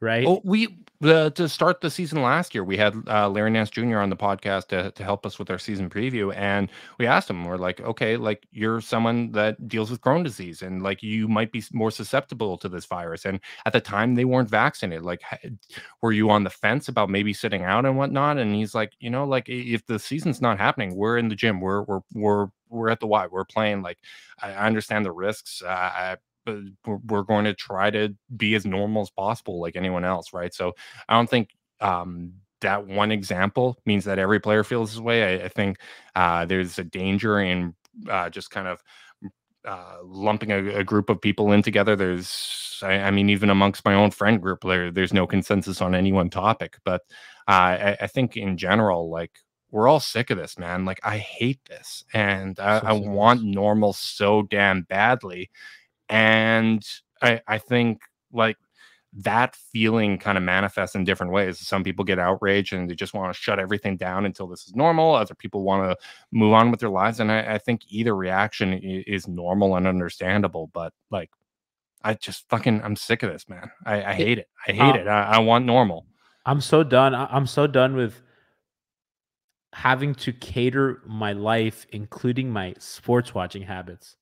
Speaker 1: right? Oh, we the, uh, to start the season
Speaker 2: last year, we had uh, Larry Nance Jr. on the podcast to, to help us with our season preview, and we asked him, we're like, okay, like you're someone that deals with chronic disease, and like you might be more susceptible to this virus. And at the time, they weren't vaccinated. Like, were you on the fence about maybe sitting out and whatnot? And he's like, you know, like if the season's not happening, we're in the gym, we're we're we're we're at the Y, we're playing. Like, I, I understand the risks. Uh, I uh, we're going to try to be as normal as possible, like anyone else, right? So I don't think um, that one example means that every player feels this way. I, I think uh, there's a danger in uh, just kind of uh, lumping a, a, group of people in together. There's, I, I, mean, even amongst my own friend group, there, there's no consensus on any one topic. But uh, I, I, think in general, like we're all sick of this, man. Like I hate this, and I, so I want normal so damn badly. And I, I think like that feeling kind of manifests in different ways. Some people get outraged and they just want to shut everything down until this is normal. Other people want to move on with their lives. And I, I think either reaction is normal and understandable. But like, I just
Speaker 1: fucking, I'm sick of this, man. I, I hate it. I hate um it. I, I want normal. I'm so done. I'm so done with having to cater my life, including my sports watching habits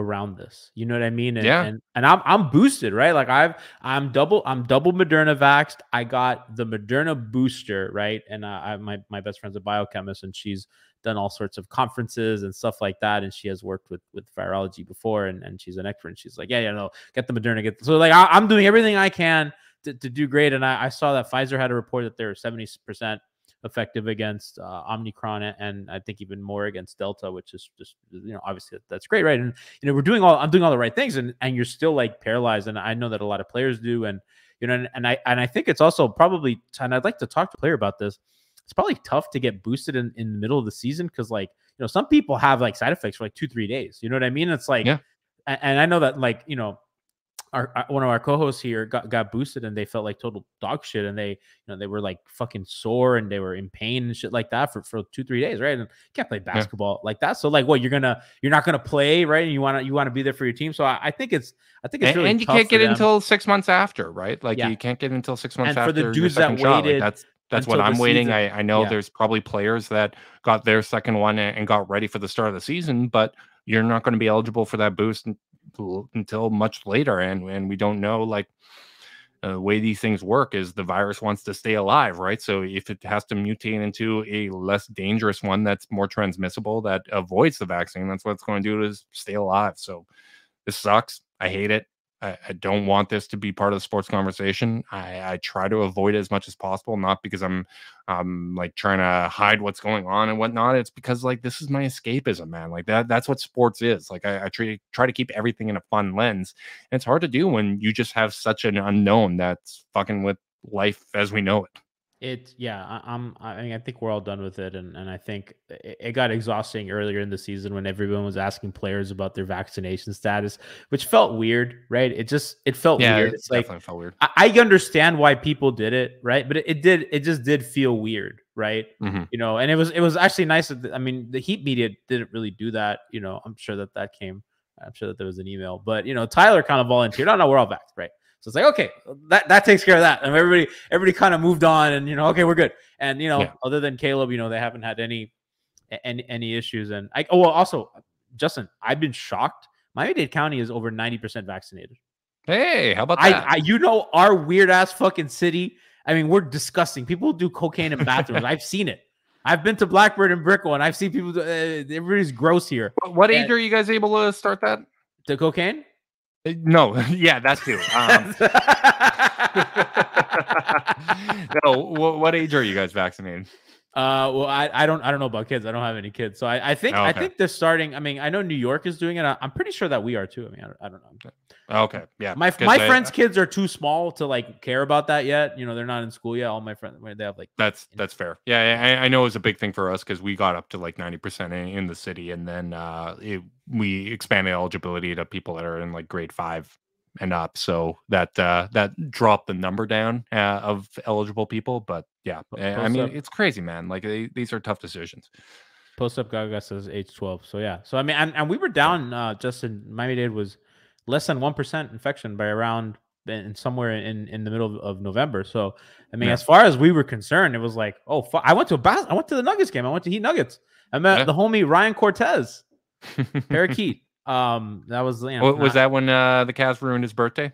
Speaker 1: around this. You know what I mean? And, yeah. And, and I'm I'm boosted, right? Like I've I'm double I'm double Moderna vaxxed. I got the Moderna booster, right? And I, I my my best friend's a biochemist, and she's done all sorts of conferences and stuff like that. And she has worked with with virology before, and and she's an expert. And she's like, yeah, yeah, no, get the Moderna, get. The... So like I, am doing everything I can to, to do great. And I, I saw that Pfizer had a report that they're 70 percent effective against uh, Omicron and I think even more against Delta, which is just you know obviously that's great, right? And you know we're doing all I'm doing all the right things, and and you're still like paralyzed, and I know that a lot of players do, and you know, and, and I and I think it's also probably, and I'd like to talk to a player about this. It's probably tough to get boosted in, in the middle of the season because like you know some people have like side effects for like two three days. You know what I mean? It's like, yeah. and, and I know that like you know our, our, uh, one of our co-hosts here got, got boosted and they felt like total dog shit and they you know they were like fucking sore and they were in pain and shit like that for, for two three days right and can't play basketball yeah. like that so like what you're gonna you're not gonna play right and you want to you want to be there for your team so I, I, think it's I think it's and, really and you can't get until six months after right like yeah. you can't get until six months and after for the dudes that waited like that's that's what I'm waiting. I, I, know yeah. there's
Speaker 2: probably players that got their second one and, and got ready for the start of the season, but you're not going to be eligible for that boost until much later, and and we don't know like the uh, way these things work is the virus wants to stay alive, right? So if it has to mutate into a less dangerous one that's more transmissible that avoids the vaccine, that's what it's going to do is stay alive. So this sucks. I hate it. I, I, don't want this to be part of the sports conversation. I, I, try to avoid it as much as possible, not because I'm um like trying to hide what's going on and whatnot. It's because like this is my escapism, man. Like that that's what sports is. Like I, I try, try to keep everything in a fun lens. And it's hard to do when you just have such an unknown that's fucking with life as we know it.
Speaker 1: It yeah, I, am I mean, I think we're all done with it, and and I think it, it, got exhausting earlier in the season when everyone was asking players about their vaccination status, which felt weird, right? It just it felt yeah, weird. It's it like felt weird. I, I, understand why people did it, right? But it, it did it just did feel weird, right? Mm-hmm. You know, and it was it was actually nice. That, I mean, the Heat media didn't really do that. You know, I'm sure that that came. I'm sure that there was an email, but you know, Tyler kind of volunteered. Oh no, we're all back, right? So it's like, okay, that, that takes care of that. And everybody, everybody kind of moved on and, you know, okay, we're good. And, you know, yeah. other than Caleb, you know, they haven't had any, any, any issues. And I, oh, well, also, Justin, I've been shocked. Miami Dade County is over 90% vaccinated. Hey, how about that? I, I, you know, our weird ass fucking city. I mean, we're disgusting. People do cocaine in bathrooms. I've seen it. I've been to Blackbird and Brickell, and I've seen people. Uh, everybody's gross here. What age and, are you guys able to start that? The cocaine? Uh, no, yeah, that's too. Um, no, what, what age are you guys vaccinated? Uh, well, I, I don't I don't know about kids. I don't have any kids, so I, I think oh, okay. I think they're starting. I mean, I know New York is doing it. I, am pretty sure that we are too. I mean, I don't, I don't know. Okay, oh, yeah. My my they, friends' uh, kids are too small to like care about that yet. You know, they're not in school yet. All my friends they have like
Speaker 2: that's that's know. fair. Yeah, I, I know was a big thing for us because we got up to like 90 percent in, in the city, and then uh, it, we expanded eligibility to people that are in like grade five and up. So that uh, that dropped the number down uh, of eligible people, but yeah, I mean up.
Speaker 1: it's crazy, man. Like they, these are tough decisions. Post up Gaga says age twelve. So yeah, so I mean, and, and we were down. Uh, Justin Miami Dade was less than one percent infection by around and somewhere in in the middle of November. So I mean, yeah. as far as we were concerned, it was like, oh, fu- I went to a bas- I went to the Nuggets game. I went to Heat Nuggets. I met yeah. the homie Ryan Cortez, parakeet. um, that was you know, was not- that when uh, the Cavs ruined his birthday?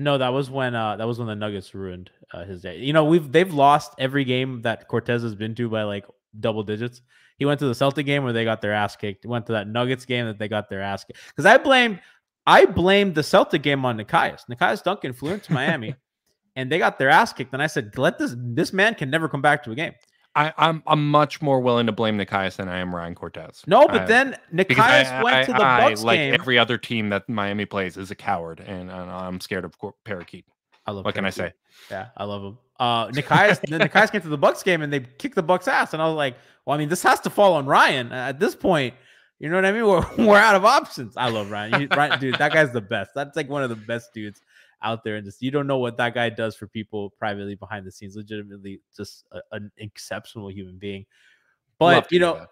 Speaker 1: No, that was when uh, that was when the Nuggets ruined uh, his day. You know, we've they've lost every game that Cortez has been to by like double digits. He went to the Celtic game where they got their ass kicked. went to that Nuggets game that they got their ass kicked. Because I blamed I blamed the Celtic game on Nikias. Nikias Duncan flew into Miami and they got their ass kicked. And I said, let this this man can never come back to a game. I, am I'm, I'm much more willing to blame Nikias than I am Ryan Cortez. No, but I, then Nikias I, went I, to the Bucks like game. Like
Speaker 2: every other team that Miami plays is a coward, and, and I'm
Speaker 1: scared of Parakeet. I love. What can I say? Yeah, I love him. Uh, Nikias, Nikias came to the Bucks game and they kicked the Bucks ass, and I was like, well, I mean, this has to fall on Ryan at this point. You know what I mean? We're, we're out of options. I love Ryan. You, Ryan, dude, that guy's the best. That's like one of the best dudes out there, and just you don't know what that guy does for people privately behind the scenes. Legitimately, just a, an exceptional human being. But you know,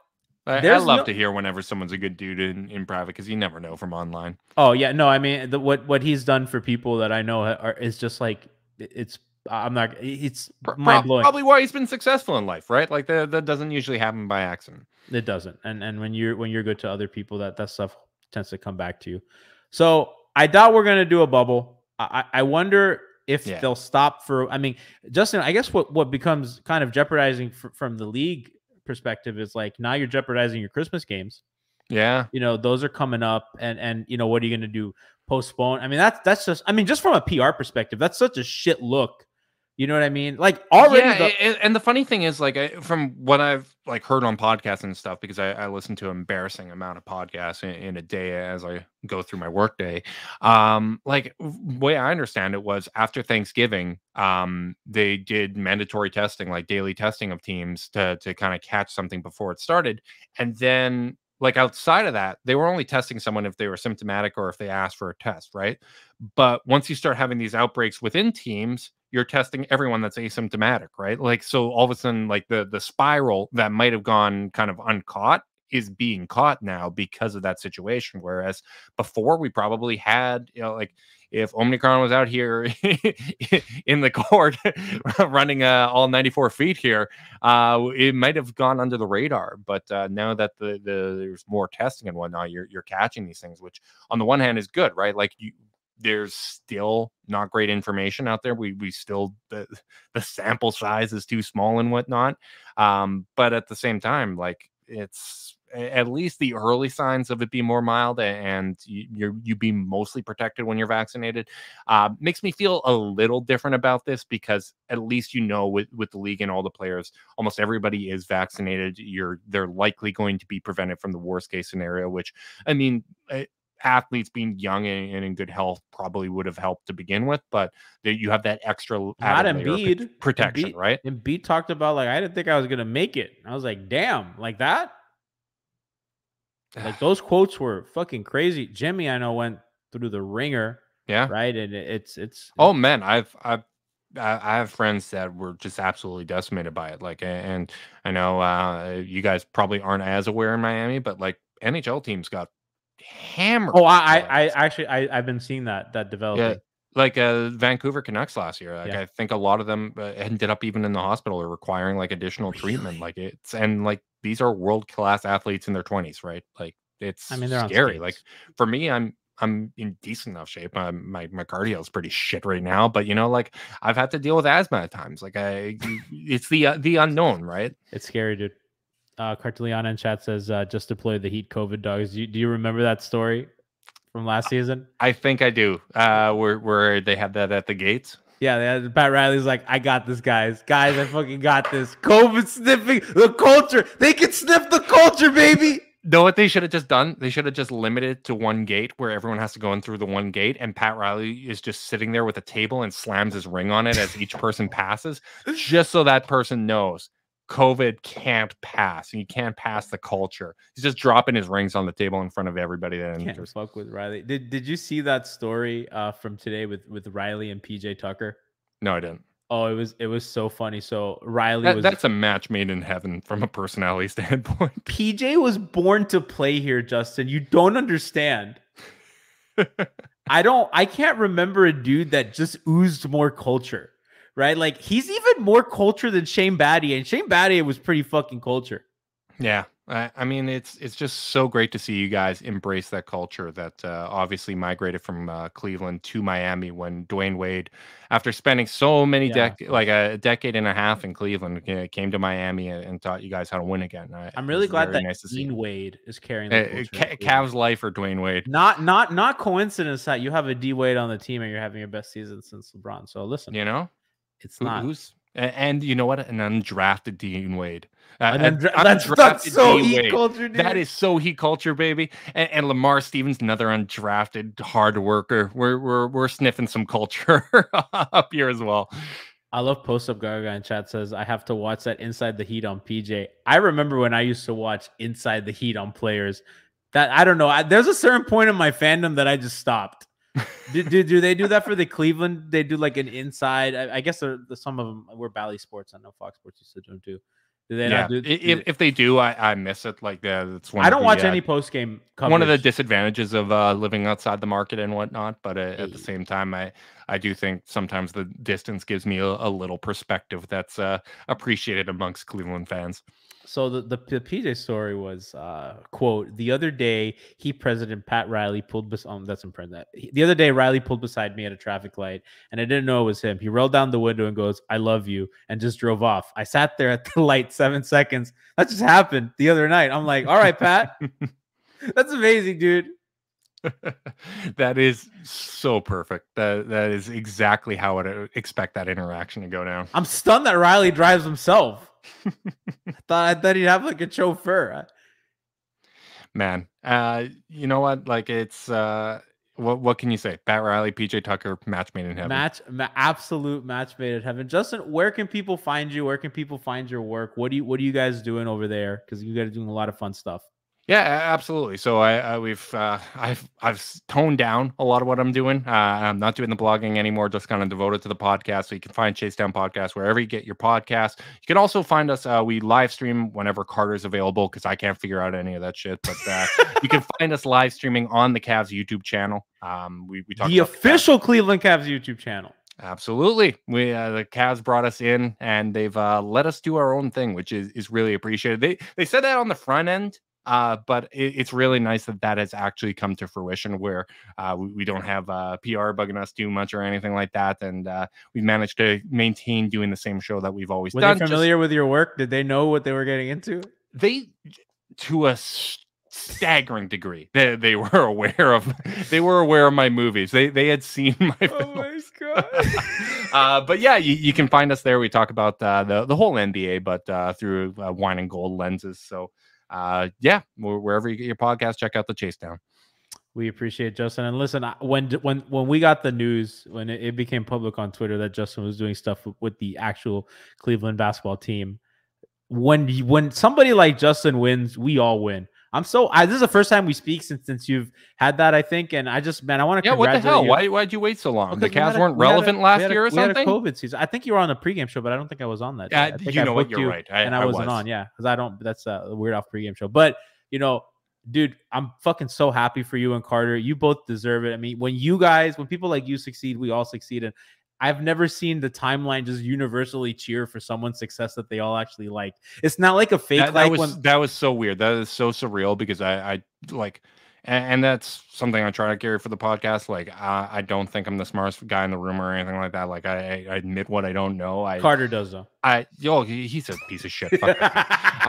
Speaker 1: I, I love no...
Speaker 2: to hear whenever someone's a good dude in, in private because you never know from online.
Speaker 1: Oh yeah, no, I mean the, what what he's done for people that I know are, is just like it's I'm not it's mind blowing. Probably why he's been successful in life, right? Like that that doesn't usually happen by accident. It doesn't, and and when you're when you're good to other people, that that stuff tends to come back to you. So I thought we're gonna do a bubble. I I wonder if yeah. they'll stop for. I mean, Justin, I guess what what becomes kind of jeopardizing for, from the league perspective is like now you're jeopardizing your Christmas games. Yeah. You know, those are coming up and and you know, what are you gonna do? Postpone. I mean, that's that's just I mean, just from a PR perspective, that's such a shit look you know what I mean? Like already. Yeah, the- and, and, the funny
Speaker 2: thing is, like I, from what I've like heard on podcasts and stuff, because I, I listen to an embarrassing amount of podcasts in, in, a day as I go through my workday. Um, like way I understand it was after Thanksgiving, um, they did mandatory testing, like daily testing of teams to to kind of catch something before it started, and then like outside of that they were only testing someone if they were symptomatic or if they asked for a test right but once you start having these outbreaks within teams you're testing everyone that's asymptomatic right like so all of a sudden like the the spiral that might have gone kind of uncaught is being caught now because of that situation. Whereas before we probably had, you know, like if Omicron was out here in the court running uh, all 94 feet here, uh, it might have gone under the radar. But uh, now that the, the there's more testing and whatnot, you're you're catching these things, which on the one hand is good, right? Like you, there's still not great information out there. We we still the the sample size is too small and whatnot. Um, but at the same time, like it's at least the early signs of it be more mild and you you be mostly protected when you're vaccinated uh, makes me feel a little different about this because at least you know with with the league and all the players almost everybody is vaccinated you're they're likely going to be prevented from the worst case scenario which i mean eh, athletes being young and, and, in good health probably would have helped to
Speaker 1: begin with, but there you have that extra not Embiid protection, Embiid, right? Embiid talked about like I didn't think I was gonna make it. I was like, damn, like that. Like those quotes were fucking crazy. Jimmy, I know, went through the ringer. Yeah. Right. And
Speaker 2: it's, it's, oh man, I've, I've, I have friends that were just absolutely decimated by it. Like, and I know uh, you guys probably aren't as aware in Miami, but like NHL teams got hammered. Oh, I, I, I actually, I, I've been seeing that that developing. Yeah, like uh, Vancouver Canucks last year. Like yeah. I think a lot of them uh, ended up even in the hospital or requiring like additional really? treatment. Like it's and like these are world class athletes in their twenties, right? Like it's I mean they're scary. Like for me, I'm I'm in decent enough shape. My, my my cardio is pretty shit right now, but you know, like I've had to deal with asthma at times. Like I, it's the uh, the
Speaker 1: unknown, right? It's scary, dude. Uh, Cartiliana in chat says uh, just deployed the Heat COVID dogs. Do you, do you remember that story? from last season?
Speaker 2: I think I do. Uh, where where they had that at the gates.
Speaker 1: Yeah, had, Pat Riley's like, I got this, guys. Guys, I fucking got this. COVID sniffing the culture. They can sniff the culture, baby. Know what they should have just
Speaker 2: done? They should have just limited to one gate where everyone has to go in through the one gate, and Pat Riley is just sitting there with a table and slams his ring on it as each person passes, just so that person knows COVID can't pass and you can't pass the culture. He's just dropping his rings on the table in front of everybody that can't
Speaker 1: enters. fuck with Riley. Did did you see that story uh, from today with with Riley and PJ Tucker? No, I didn't. Oh, it was it was so funny. So Riley that, was that's a match made in heaven from a personality standpoint. PJ was born to play here, Justin. You don't understand. I don't I can't remember a dude that just oozed more culture right? Like he's even more culture than Shane Battier, and Shane Battier was pretty fucking culture.
Speaker 2: Yeah, I, I, mean it's it's just so great to see you guys embrace that culture that uh, obviously migrated from uh, Cleveland to Miami when Dwayne Wade, after spending so many yeah. like a decade and a half in Cleveland, came to Miami and, and taught you guys how to win again. I, am really glad that nice Dean
Speaker 1: Wade is carrying the uh, Cavs
Speaker 2: life or Dwayne Wade.
Speaker 1: Not not not coincidence that you have a D Wade on the team and you're having your best season since LeBron. So listen, you know it's not. Who's and you know what? An undrafted
Speaker 2: Dean Wade. Uh, undra- undrafted that's, that's so he culture, dude. That is so he culture, baby. And, and, Lamar Stevens, another undrafted hard worker. We're we're, we're sniffing some
Speaker 1: culture up here as well. I love post up Gaga in chat says I have to watch that Inside the Heat on PJ. I remember when I used to watch Inside the Heat on players. That I don't know. I, there's a certain point in my fandom that I just stopped do, do, do they do that for the Cleveland? They do like an inside. I, I guess some of them were Bally Sports. I know Fox Sports used to do them too. Do they yeah. Do, do if, they, if they do, I, I miss it. Like that, one. I don't the, watch uh, any post game. One of the
Speaker 2: disadvantages of uh, living outside the market and whatnot, but uh, hey. at the same time, I I do think sometimes the distance gives me a, a little perspective that's uh, appreciated amongst Cleveland fans
Speaker 1: so the, the, the PJ story was uh, quote the other day he President Pat Riley pulled bes- um that's print that the other day Riley pulled beside me at a traffic light and I didn't know it was him. He rolled down the window and goes I love you and just drove off. I sat there at the light seven seconds. That just happened the other night. I'm like all right Pat, that's amazing dude. that is so perfect. That that
Speaker 2: is exactly how I'd uh, expect that interaction to go down. I'm stunned that Riley drives himself.
Speaker 1: I thought I thought he'd have like a chauffeur.
Speaker 2: Man, uh, you know what? Like it's uh, what what can you say? Pat Riley, PJ Tucker, match made in
Speaker 1: heaven. Match, ma absolute match made in heaven. Justin, where can people find you? Where can people find your work? What do you what are you guys doing over there? Because you guys are doing a lot of fun stuff. Yeah, absolutely. So
Speaker 2: I, I we've uh, I've I've toned down a lot of what I'm doing. Uh, I'm not doing the blogging anymore. Just kind of devoted to the podcast. So you can find Chase Down Podcast wherever you get your podcast. You can also find us. Uh, we live stream whenever Carter's available because I can't figure out any of that shit. But uh, you can find us live streaming on the Cavs YouTube channel. Um, we we talk the official
Speaker 1: the Cavs. Cleveland Cavs YouTube channel.
Speaker 2: Absolutely. We uh, the Cavs brought us in and they've uh, let us do our own thing, which is is really appreciated. They they said that on the front end uh, but it, it's really nice that that has actually come to fruition where uh, we, we, don't have uh, PR bugging us too much or anything like that. And uh, we've managed to maintain doing the same show that we've always were done. Were familiar Just,
Speaker 1: with your work? Did they know what they were getting into? They, to a staggering
Speaker 2: degree. They, they were aware of they were aware of my movies. They they had seen my films. Oh my uh, but yeah, you, you, can find us there. We talk about uh, the the whole NBA, but uh, through uh, wine and gold lenses. So uh, yeah, wherever you get your podcast, check
Speaker 1: out the Chase Down. We appreciate it, Justin. And listen, when when when we got the news, when it, it became public on Twitter that Justin was doing stuff with, with the actual Cleveland basketball team, when when somebody like Justin wins, we all win. I'm so. I, this is the first time we speak since since you've had that, I think. And I just, man, I want to. Yeah, what the hell? You. Why why'd you wait so long? Because the Cavs we weren't relevant a, last we a, year or something. COVID season. I think you were on the pregame show, but I don't think I was on that. Uh, you I know what? You're you, right. I, and I, wasn't was. on. Yeah, because I don't. That's a weird off pregame show. But you know, dude, I'm fucking so happy for you and Carter. You both deserve it. I mean, when you guys, when people like you succeed, we all succeed. And I've never seen the timeline just universally cheer for someone's success that they all actually liked. It's not like a fake. That, like that was when...
Speaker 2: that was so weird. That is so surreal because I, I like and, that's something I try to carry for the podcast. Like, I, I, don't think I'm the smartest guy in the room or anything like that. Like, I, I admit what I don't know. I Carter does though. I yo, he's a piece of shit.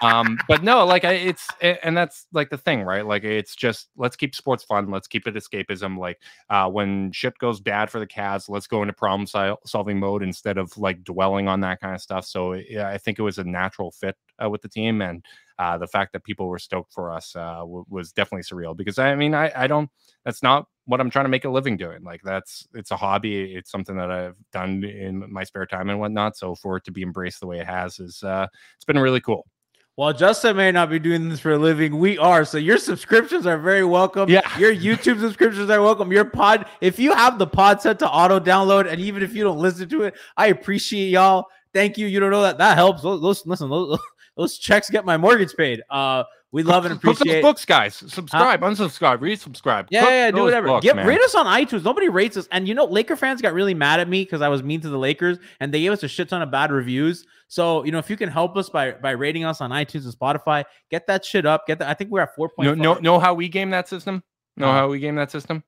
Speaker 2: um, but no, like, I, it's and that's like the thing, right? Like, it's just let's keep sports fun. Let's keep it escapism. Like, uh, when shit goes bad for the Cavs, let's go into problem sol- solving mode instead of like dwelling on that kind of stuff. So yeah, I think it was a natural fit uh, with the team and. Uh, the fact that people were stoked for us uh, w- was definitely surreal because I mean, I, I don't, that's not what I'm trying to make a living doing. Like that's, it's a hobby. It's something that I've done in my spare time and whatnot. So for it to be embraced the way it has is, uh, it's been really cool.
Speaker 1: While Justin may not be doing this for a living, we are. So your subscriptions are very welcome. Yeah. Your YouTube subscriptions are welcome. Your pod, if you have the pod set to auto download, and even if you don't listen to it, I appreciate y'all. Thank you. You don't know that that helps. Listen, listen, those checks get my mortgage paid. Uh, we love and appreciate books, guys. Subscribe, unsubscribe, resubscribe. Yeah, yeah, do whatever. Books, Get man. rate us on iTunes. Nobody rates us. And you know, Laker fans got really mad at me because I was mean to the Lakers, and they gave us a shit ton of bad reviews. So you know, if you can help us by by rating us on iTunes and Spotify, get that shit up. Get that. I think we're at four point. No, no, know how we game that system?
Speaker 2: Know uh -huh. how we game that system?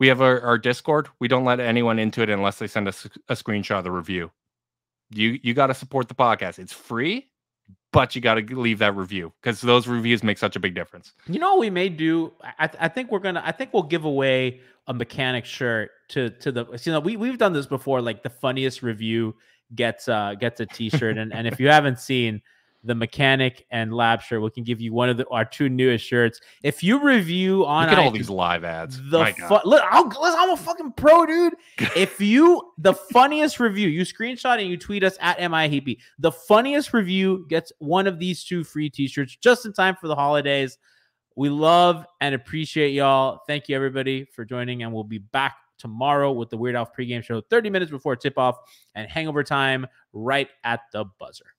Speaker 2: We have our, our Discord. We don't let anyone into it unless they send us a, a screenshot of the review. You you got to support the podcast. It's free but you got to leave that review because those reviews make such a big difference.
Speaker 1: You know, we may do. I, th- I, think we're gonna. I think we'll give away a mechanic shirt to to the. You know, we we've done this before. Like the funniest review gets uh gets a t-shirt, and and if you haven't seen the mechanic and lab shirt. We can give you one of the, our two newest shirts. If you review on Look at all these live ads, the fu- look, i am a fucking pro, dude. if you the funniest review, you screenshot and you tweet us at MIHP. The funniest review gets one of these two free T-shirts just in time for the holidays. We love and appreciate y'all. Thank you everybody for joining, and we'll be back tomorrow with the Weird Alf pregame show, 30 minutes before tip off, and hangover time right at the buzzer.